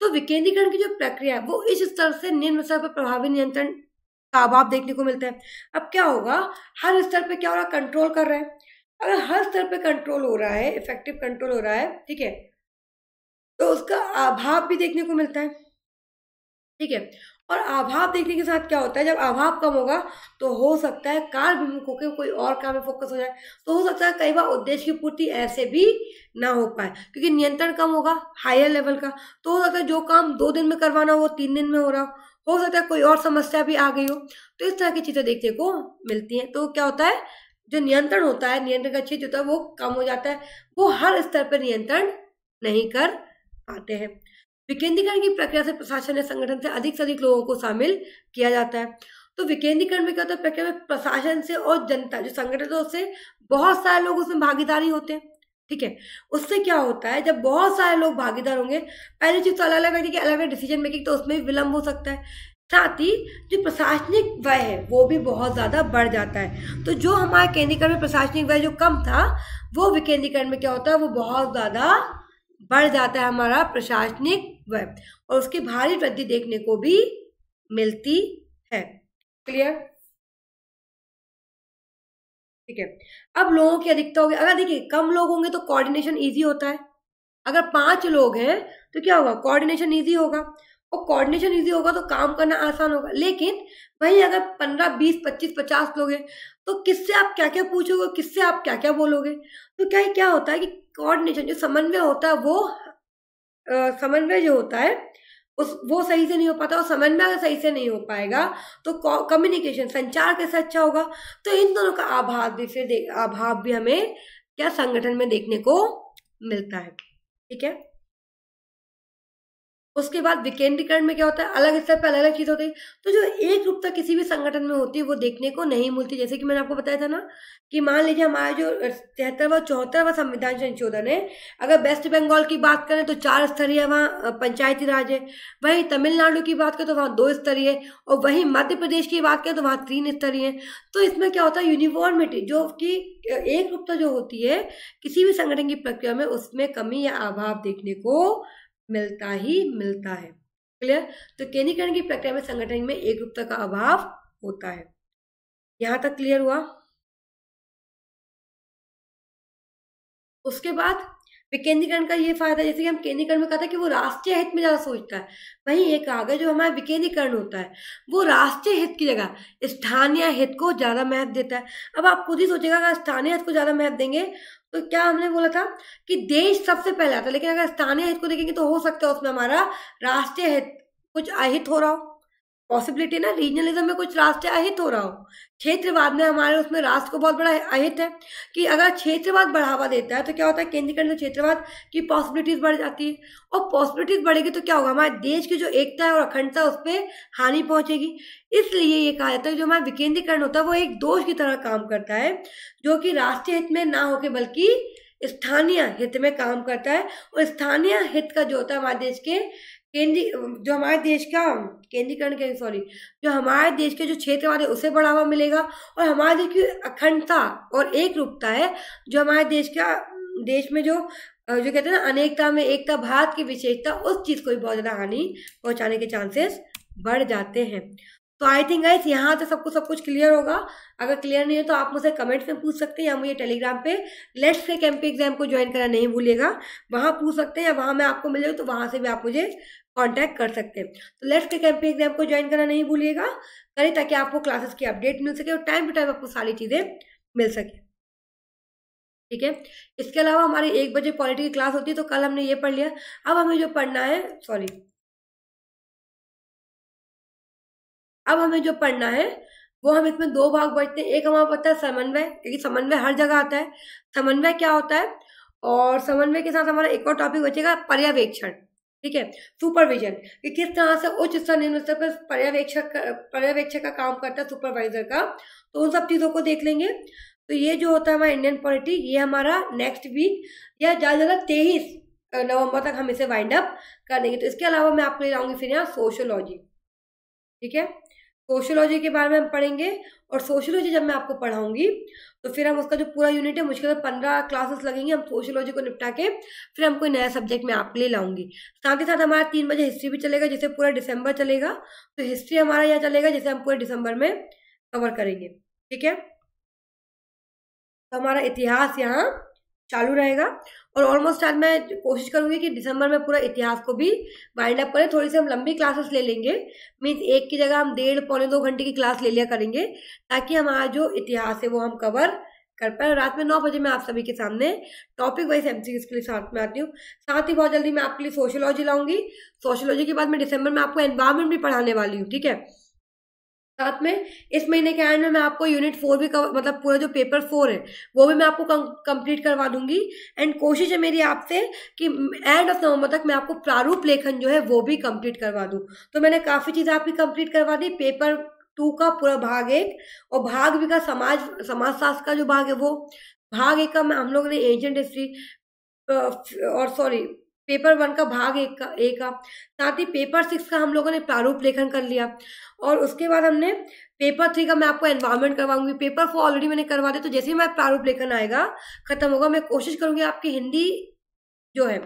तो विकेंद्रीकरण की जो प्रक्रिया है वो इस स्तर से निम्न स्तर पर प्रभावी नियंत्रण ताबाब देखने को मिलता है अब क्या होगा हर स्तर पे क्या हो रहा है कंट्रोल कर रहा है अगर हर स्तर पे कंट्रोल हो रहा है इफेक्टिव कंट्रोल हो रहा है ठीक है तो उसका अभाव भी देखने को मिलता है ठीक है और अभाव देखने के साथ क्या होता है जब अभाव कम होगा तो हो सकता है कार विमुख होकर कोई और काम में फोकस हो जाए तो हो सकता है कई बार उद्देश्य की पूर्ति ऐसे भी ना हो पाए क्योंकि नियंत्रण कम होगा हायर लेवल का तो हो सकता है जो काम दो दिन में करवाना हो वो तीन दिन में हो रहा हो हो सकता है कोई और समस्या भी आ गई हो तो इस तरह की चीज़ें देखने को मिलती हैं तो क्या होता है जो नियंत्रण होता है नियंत्रण का क्षेत्र होता है वो कम हो जाता है वो हर स्तर पर नियंत्रण नहीं कर पाते हैं विकेंद्रीकरण की प्रक्रिया से प्रशासन या संगठन से अधिक से अधिक लोगों को शामिल किया जाता है तो विकेंद्रीकरण में क्या होता है प्रक्रिया में प्रशासन से और जनता जो संगठन है उससे बहुत सारे लोग उसमें भागीदारी होते हैं ठीक है उससे क्या होता है जब बहुत सारे लोग भागीदार होंगे पहले चीज़ तो अलग अलग अलग अलग डिसीजन मेकिंग तो उसमें भी विलंब हो सकता है साथ ही जो प्रशासनिक व्यय है वो भी बहुत ज़्यादा बढ़ जाता है तो जो हमारे केंद्रीकरण में प्रशासनिक व्यय जो कम था वो विकेंद्रीकरण में क्या होता है वो बहुत ज़्यादा बढ़ जाता है हमारा प्रशासनिक व्यय और उसकी भारी वृद्धि देखने को भी मिलती है क्लियर ठीक है अब लोगों की अधिकता होगी अगर देखिए कम लोग होंगे तो कोऑर्डिनेशन ईजी होता है अगर पांच लोग हैं तो क्या होगा कोऑर्डिनेशन ईजी होगा और कोऑर्डिनेशन ईजी होगा तो काम करना आसान होगा लेकिन वही अगर पंद्रह बीस पच्चीस पचास लोग हैं तो किससे आप क्या क्या पूछोगे किससे आप क्या क्या बोलोगे तो क्या क्या होता है कि कोऑर्डिनेशन जो समन्वय होता है वो समन्वय जो होता है उस वो सही से नहीं हो पाता और समझ अगर सही से नहीं हो पाएगा तो कम्युनिकेशन संचार कैसे अच्छा होगा तो इन दोनों का अभाव भी फिर अभाव भी हमें क्या संगठन में देखने को मिलता है ठीक है उसके बाद विकेंद्रीकरण में क्या होता है अलग स्तर पर अलग अलग चीज़ होती है तो जो एक रूपता किसी भी संगठन में होती है वो देखने को नहीं मिलती जैसे कि मैंने आपको बताया था ना कि मान लीजिए हमारा जो तिहत्तरवा चौहत्तरवा संविधान संशोधन है अगर वेस्ट बंगाल की बात करें तो चार स्तरीय वहाँ पंचायती राज है वहीं तमिलनाडु की बात करें तो वहाँ दो स्तरीय है और वहीं मध्य प्रदेश की बात करें तो वहाँ तीन स्तरीय है तो इसमें क्या होता है यूनिफॉर्मिटी जो कि एक रूपता जो होती है किसी भी संगठन की प्रक्रिया में उसमें कमी या अभाव देखने को मिलता ही मिलता है क्लियर तो केंद्रीकरण की प्रक्रिया में संगठन में एक रूपता का अभाव होता है यहां तक क्लियर हुआ उसके बाद विकेंद्रीकरण का ये फायदा जैसे कि हम केंद्रीकरण में कहा हैं कि वो राष्ट्रीय हित में ज्यादा सोचता है वहीं एक आगे जो हमारा विकेंद्रीकरण होता है वो राष्ट्रीय हित की जगह स्थानीय हित को ज्यादा महत्व देता है अब आप खुद ही सोचेगा अगर स्थानीय हित को ज्यादा महत्व देंगे तो क्या हमने बोला था कि देश सबसे पहले आता है लेकिन अगर स्थानीय हित को देखेंगे तो हो सकता है उसमें हमारा राष्ट्रीय हित कुछ अहित हो रहा हो पॉसिबिलिटी ना रीजनलिज्म में कुछ राष्ट्र अहित हो रहा हो क्षेत्रवाद में हमारे उसमें राष्ट्र को बहुत बड़ा अहित है कि अगर क्षेत्रवाद बढ़ावा देता है तो क्या होता है केंद्रीकरण से क्षेत्रवाद की पॉसिबिलिटीज बढ़ जाती है और पॉसिबिलिटीज बढ़ेगी तो क्या होगा हमारे देश की जो एकता है और अखंडता उस पर हानि पहुंचेगी इसलिए ये कहा जाता है जो हमारा विकेंद्रीकरण होता है वो एक दोष की तरह काम करता है जो कि राष्ट्रीय हित में ना होके बल्कि स्थानीय हित में काम करता है और स्थानीय हित का जो होता है हमारे देश के केंद्रीय जो हमारे देश का केंद्रीकरण के सॉरी जो हमारे देश के जो क्षेत्रवाद है उसे बढ़ावा मिलेगा और हमारे देश की अखंडता और एक रूपता है जो हमारे देश का देश में जो जो कहते हैं ना अनेकता में एकता भारत की विशेषता उस चीज़ को भी बहुत ज़्यादा हानि पहुंचाने के चांसेस बढ़ जाते हैं तो आई थिंक गाइस यहाँ तो सबको सब कुछ क्लियर होगा अगर क्लियर नहीं हो तो आप मुझसे कमेंट्स में पूछ सकते हैं या मुझे टेलीग्राम पे लेट्स से एम एग्जाम को ज्वाइन करना नहीं भूलेगा वहाँ पूछ सकते हैं या वहाँ मैं आपको मिल जाऊँ तो वहाँ से भी आप मुझे कॉन्टैक्ट कर सकते हैं तो लेफ्ट के कैंप एग्जाम को ज्वाइन करना नहीं भूलिएगा करें ताकि आपको क्लासेस की अपडेट मिल सके और टाइम टू टाइम आपको सारी चीज़ें मिल सके ठीक है इसके अलावा हमारी एक बजे पॉलिटी की क्लास होती है तो कल हमने ये पढ़ लिया अब हमें जो पढ़ना है सॉरी अब हमें जो पढ़ना है वो हम इसमें दो भाग बचते हैं एक हमारा पता है समन्वय क्योंकि समन्वय हर जगह आता है समन्वय क्या होता है और समन्वय के साथ हमारा एक और टॉपिक बचेगा पर्यवेक्षण ठीक है सुपरविजन कि किस तरह से उच्च स्तर निम्न स्तर पर पर्यवेक्षक पर्यवेक्षक का काम करता है सुपरवाइजर का तो उन सब चीज़ों को देख लेंगे तो ये जो होता है हमारा इंडियन पॉलिटी ये हमारा नेक्स्ट वीक या ज़्यादा ज़्यादा तेईस नवंबर तक हम इसे वाइंड अप कर लेंगे तो इसके अलावा मैं आपको ले जाऊँगी फिर यहाँ सोशोलॉजी ठीक है सोशियोलॉजी के बारे में हम पढ़ेंगे और सोशियोलॉजी जब मैं आपको पढ़ाऊंगी तो फिर हम उसका जो पूरा यूनिट है मुश्किल पंद्रह क्लासेस लगेंगे हम सोशियोलॉजी को निपटा के फिर हम कोई नया सब्जेक्ट मैं आपके लिए लाऊंगी साथ ही साथ हमारा तीन बजे हिस्ट्री भी चलेगा जिसे पूरा दिसंबर चलेगा तो हिस्ट्री हमारा यहाँ चलेगा जिसे हम पूरे दिसंबर में कवर करेंगे ठीक है तो हमारा इतिहास यहाँ चालू रहेगा और ऑलमोस्ट आज मैं कोशिश करूँगी कि दिसंबर में पूरा इतिहास को भी वाइंड अप करें थोड़ी सी हम लंबी क्लासेस ले लेंगे मीन्स एक की जगह हम डेढ़ पौने दो घंटे की क्लास ले लिया करेंगे ताकि हमारा जो इतिहास है वो हम कवर कर पाए रात में नौ बजे मैं आप सभी के सामने टॉपिक वाइज एम के लिए साथ में आती हूँ साथ ही बहुत जल्दी मैं आपके लिए सोशोलॉजी लाऊंगी सोशोलॉजी के बाद मैं दिसंबर में आपको एनवायरमेंट भी पढ़ाने वाली हूँ ठीक है साथ में इस महीने के एंड में मैं आपको यूनिट फोर भी कवर मतलब पूरा जो पेपर फोर है वो भी मैं आपको कंप्लीट करवा दूंगी एंड कोशिश है मेरी आपसे कि एंड ऑफ नवंबर तक मैं आपको प्रारूप लेखन जो है वो भी कंप्लीट करवा दूँ तो मैंने काफ़ी चीज़ें आपकी कंप्लीट करवा दी पेपर टू का पूरा भाग एक और भाग भी का समाज समाजशास्त्र का जो भाग है वो भाग एक का हम लोग ने एंशियंट हिस्ट्री और सॉरी पेपर वन का भाग एक का ए का साथ ही पेपर सिक्स का हम लोगों ने प्रारूप लेखन कर लिया और उसके बाद हमने पेपर थ्री का मैं आपको एनवायरमेंट करवाऊंगी पेपर फोर ऑलरेडी मैंने करवा दिया तो जैसे ही मैं प्रारूप लेखन आएगा खत्म होगा मैं कोशिश करूंगी आपकी हिंदी जो है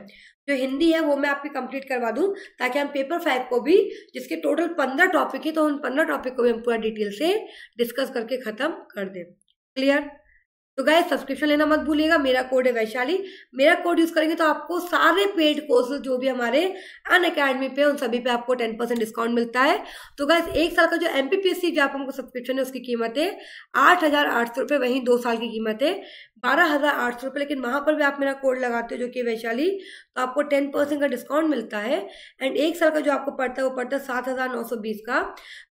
जो हिंदी है वो मैं आपकी कंप्लीट करवा दूं ताकि हम पेपर फाइव को भी जिसके टोटल पंद्रह टॉपिक है तो उन पंद्रह टॉपिक को भी हम पूरा डिटेल से डिस्कस करके ख़त्म कर दें क्लियर तो गाय सब्सक्रिप्शन लेना मत भूलिएगा मेरा कोड है वैशाली मेरा कोड यूज़ करेंगे तो आपको सारे पेड कोर्सेज जो भी हमारे अन अकेडमी पे उन सभी पे आपको टेन परसेंट डिस्काउंट मिलता है तो गाय एक साल का जो M P P S C जो आप हमको सब्सक्रिप्शन है उसकी कीमत है आठ हज़ार आठ सौ रुपये वहीं दो साल की कीमत है बारह हज़ार आठ सौ रुपये लेकिन वहां पर भी आप मेरा कोड लगाते हो जो कि वैशाली तो आपको टेन परसेंट का डिस्काउंट मिलता है एंड एक साल का जो आपको पड़ता है वो पड़ता है सात हज़ार नौ सौ बीस का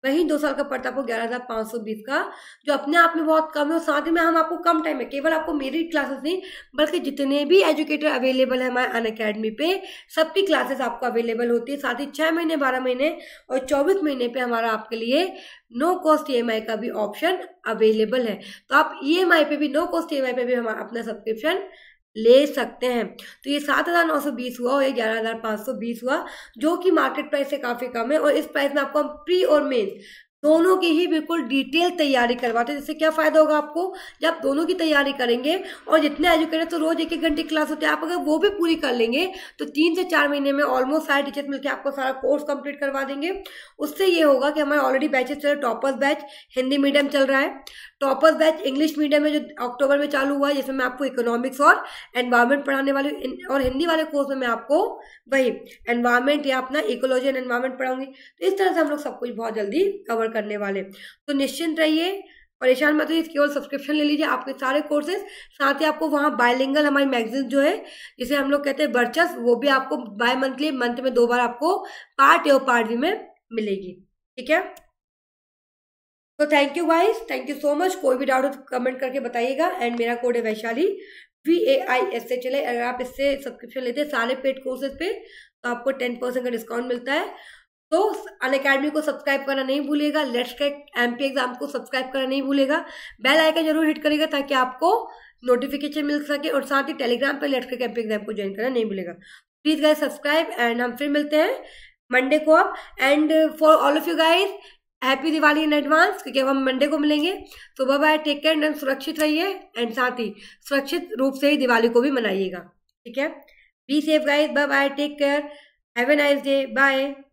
वहीं दो साल का पड़ता है आपको ग्यारह हज़ार पाँच सौ बीस का जो अपने आप में बहुत कम है और साथ ही में हम आपको कम टाइम में केवल आपको मेरी क्लासेस नहीं बल्कि जितने भी एजुकेटर अवेलेबल है हमारे अन अकेडमी पर सबकी क्लासेस आपको अवेलेबल होती है साथ ही छः महीने बारह महीने और चौबीस महीने पर हमारा आपके लिए नो कॉस्ट ई का भी ऑप्शन अवेलेबल है तो आप ई e एम पे भी नो कॉस्ट ई एम पे भी हमारा अपना सब्सक्रिप्शन ले सकते हैं तो ये सात हज़ार नौ सौ बीस हुआ और ये ग्यारह हज़ार पाँच सौ बीस हुआ जो कि मार्केट प्राइस से काफ़ी कम है और इस प्राइस में आपको हम प्री और मेन्स दोनों की ही बिल्कुल डिटेल तैयारी करवाते हैं जिससे क्या फ़ायदा होगा आपको जब आप दोनों की तैयारी करेंगे और जितने एजुकेटर तो रोज़ एक एक घंटे क्लास होते हैं आप अगर वो भी पूरी कर लेंगे तो तीन से चार महीने में ऑलमोस्ट सारे टीचर्स मिलकर आपको सारा कोर्स कंप्लीट करवा देंगे उससे ये होगा कि हमारे ऑलरेडी बैचेस चल रहे टॉपर्स बैच हिंदी मीडियम चल रहा है टॉपर्स बैच इंग्लिश मीडियम में जो अक्टूबर में चालू हुआ है जिसमें मैं आपको इकोनॉमिक्स और एनवायरमेंट पढ़ाने वाली और हिंदी वाले कोर्स में मैं आपको वही एनवायरमेंट या अपना इकोलॉजी एंड एनवायरमेंट पढ़ाऊंगी तो इस तरह से हम लोग सब कुछ बहुत जल्दी कवर करने वाले तो निश्चिंत रहिए परेशान मत होइए केवल सब्सक्रिप्शन ले लीजिए आपके सारे कोर्सेज साथ ही आपको वहाँ बायलिंगल हमारी मैगजीन जो है जिसे हम लोग कहते हैं बर्चस वो भी आपको बाय मंथली मंथ में दो बार आपको पार्ट ए और पार्ट बी में मिलेगी ठीक है तो thank you guys thank you so much कोई भी डाउट हो तो कमेंट करके बताइएगा एंड मेरा कोड है Vaishali V A I S से चले अगर आप इससे सब्सक्रिप्शन लेते हैं सारे पेड कोर्सेज पे तो आपको टेन परसेंट का डिस्काउंट मिलता है तो अन अकेडमी को सब्सक्राइब करना नहीं भूलेगा let's take M P exam को सब्सक्राइब करना नहीं भूलेगा बेल आइकन जरूर हिट करेगा ताकि आपको नोटिफिकेशन मिल सके और साथ ही टेलीग्राम पर let's take M P exam को ज्वाइन करना नहीं भूलेगा प्लीज गाइज सब्सक्राइब एंड हम फिर मिलते हैं मंडे को आप and for all of you guys happy Diwali in advance क्योंकि अब हम मंडे को मिलेंगे तो bye bye take care and सुरक्षित रहिए एंड साथ ही सुरक्षित रूप से ही दिवाली को भी मनाइएगा ठीक है be safe guys bye bye take care have a nice day bye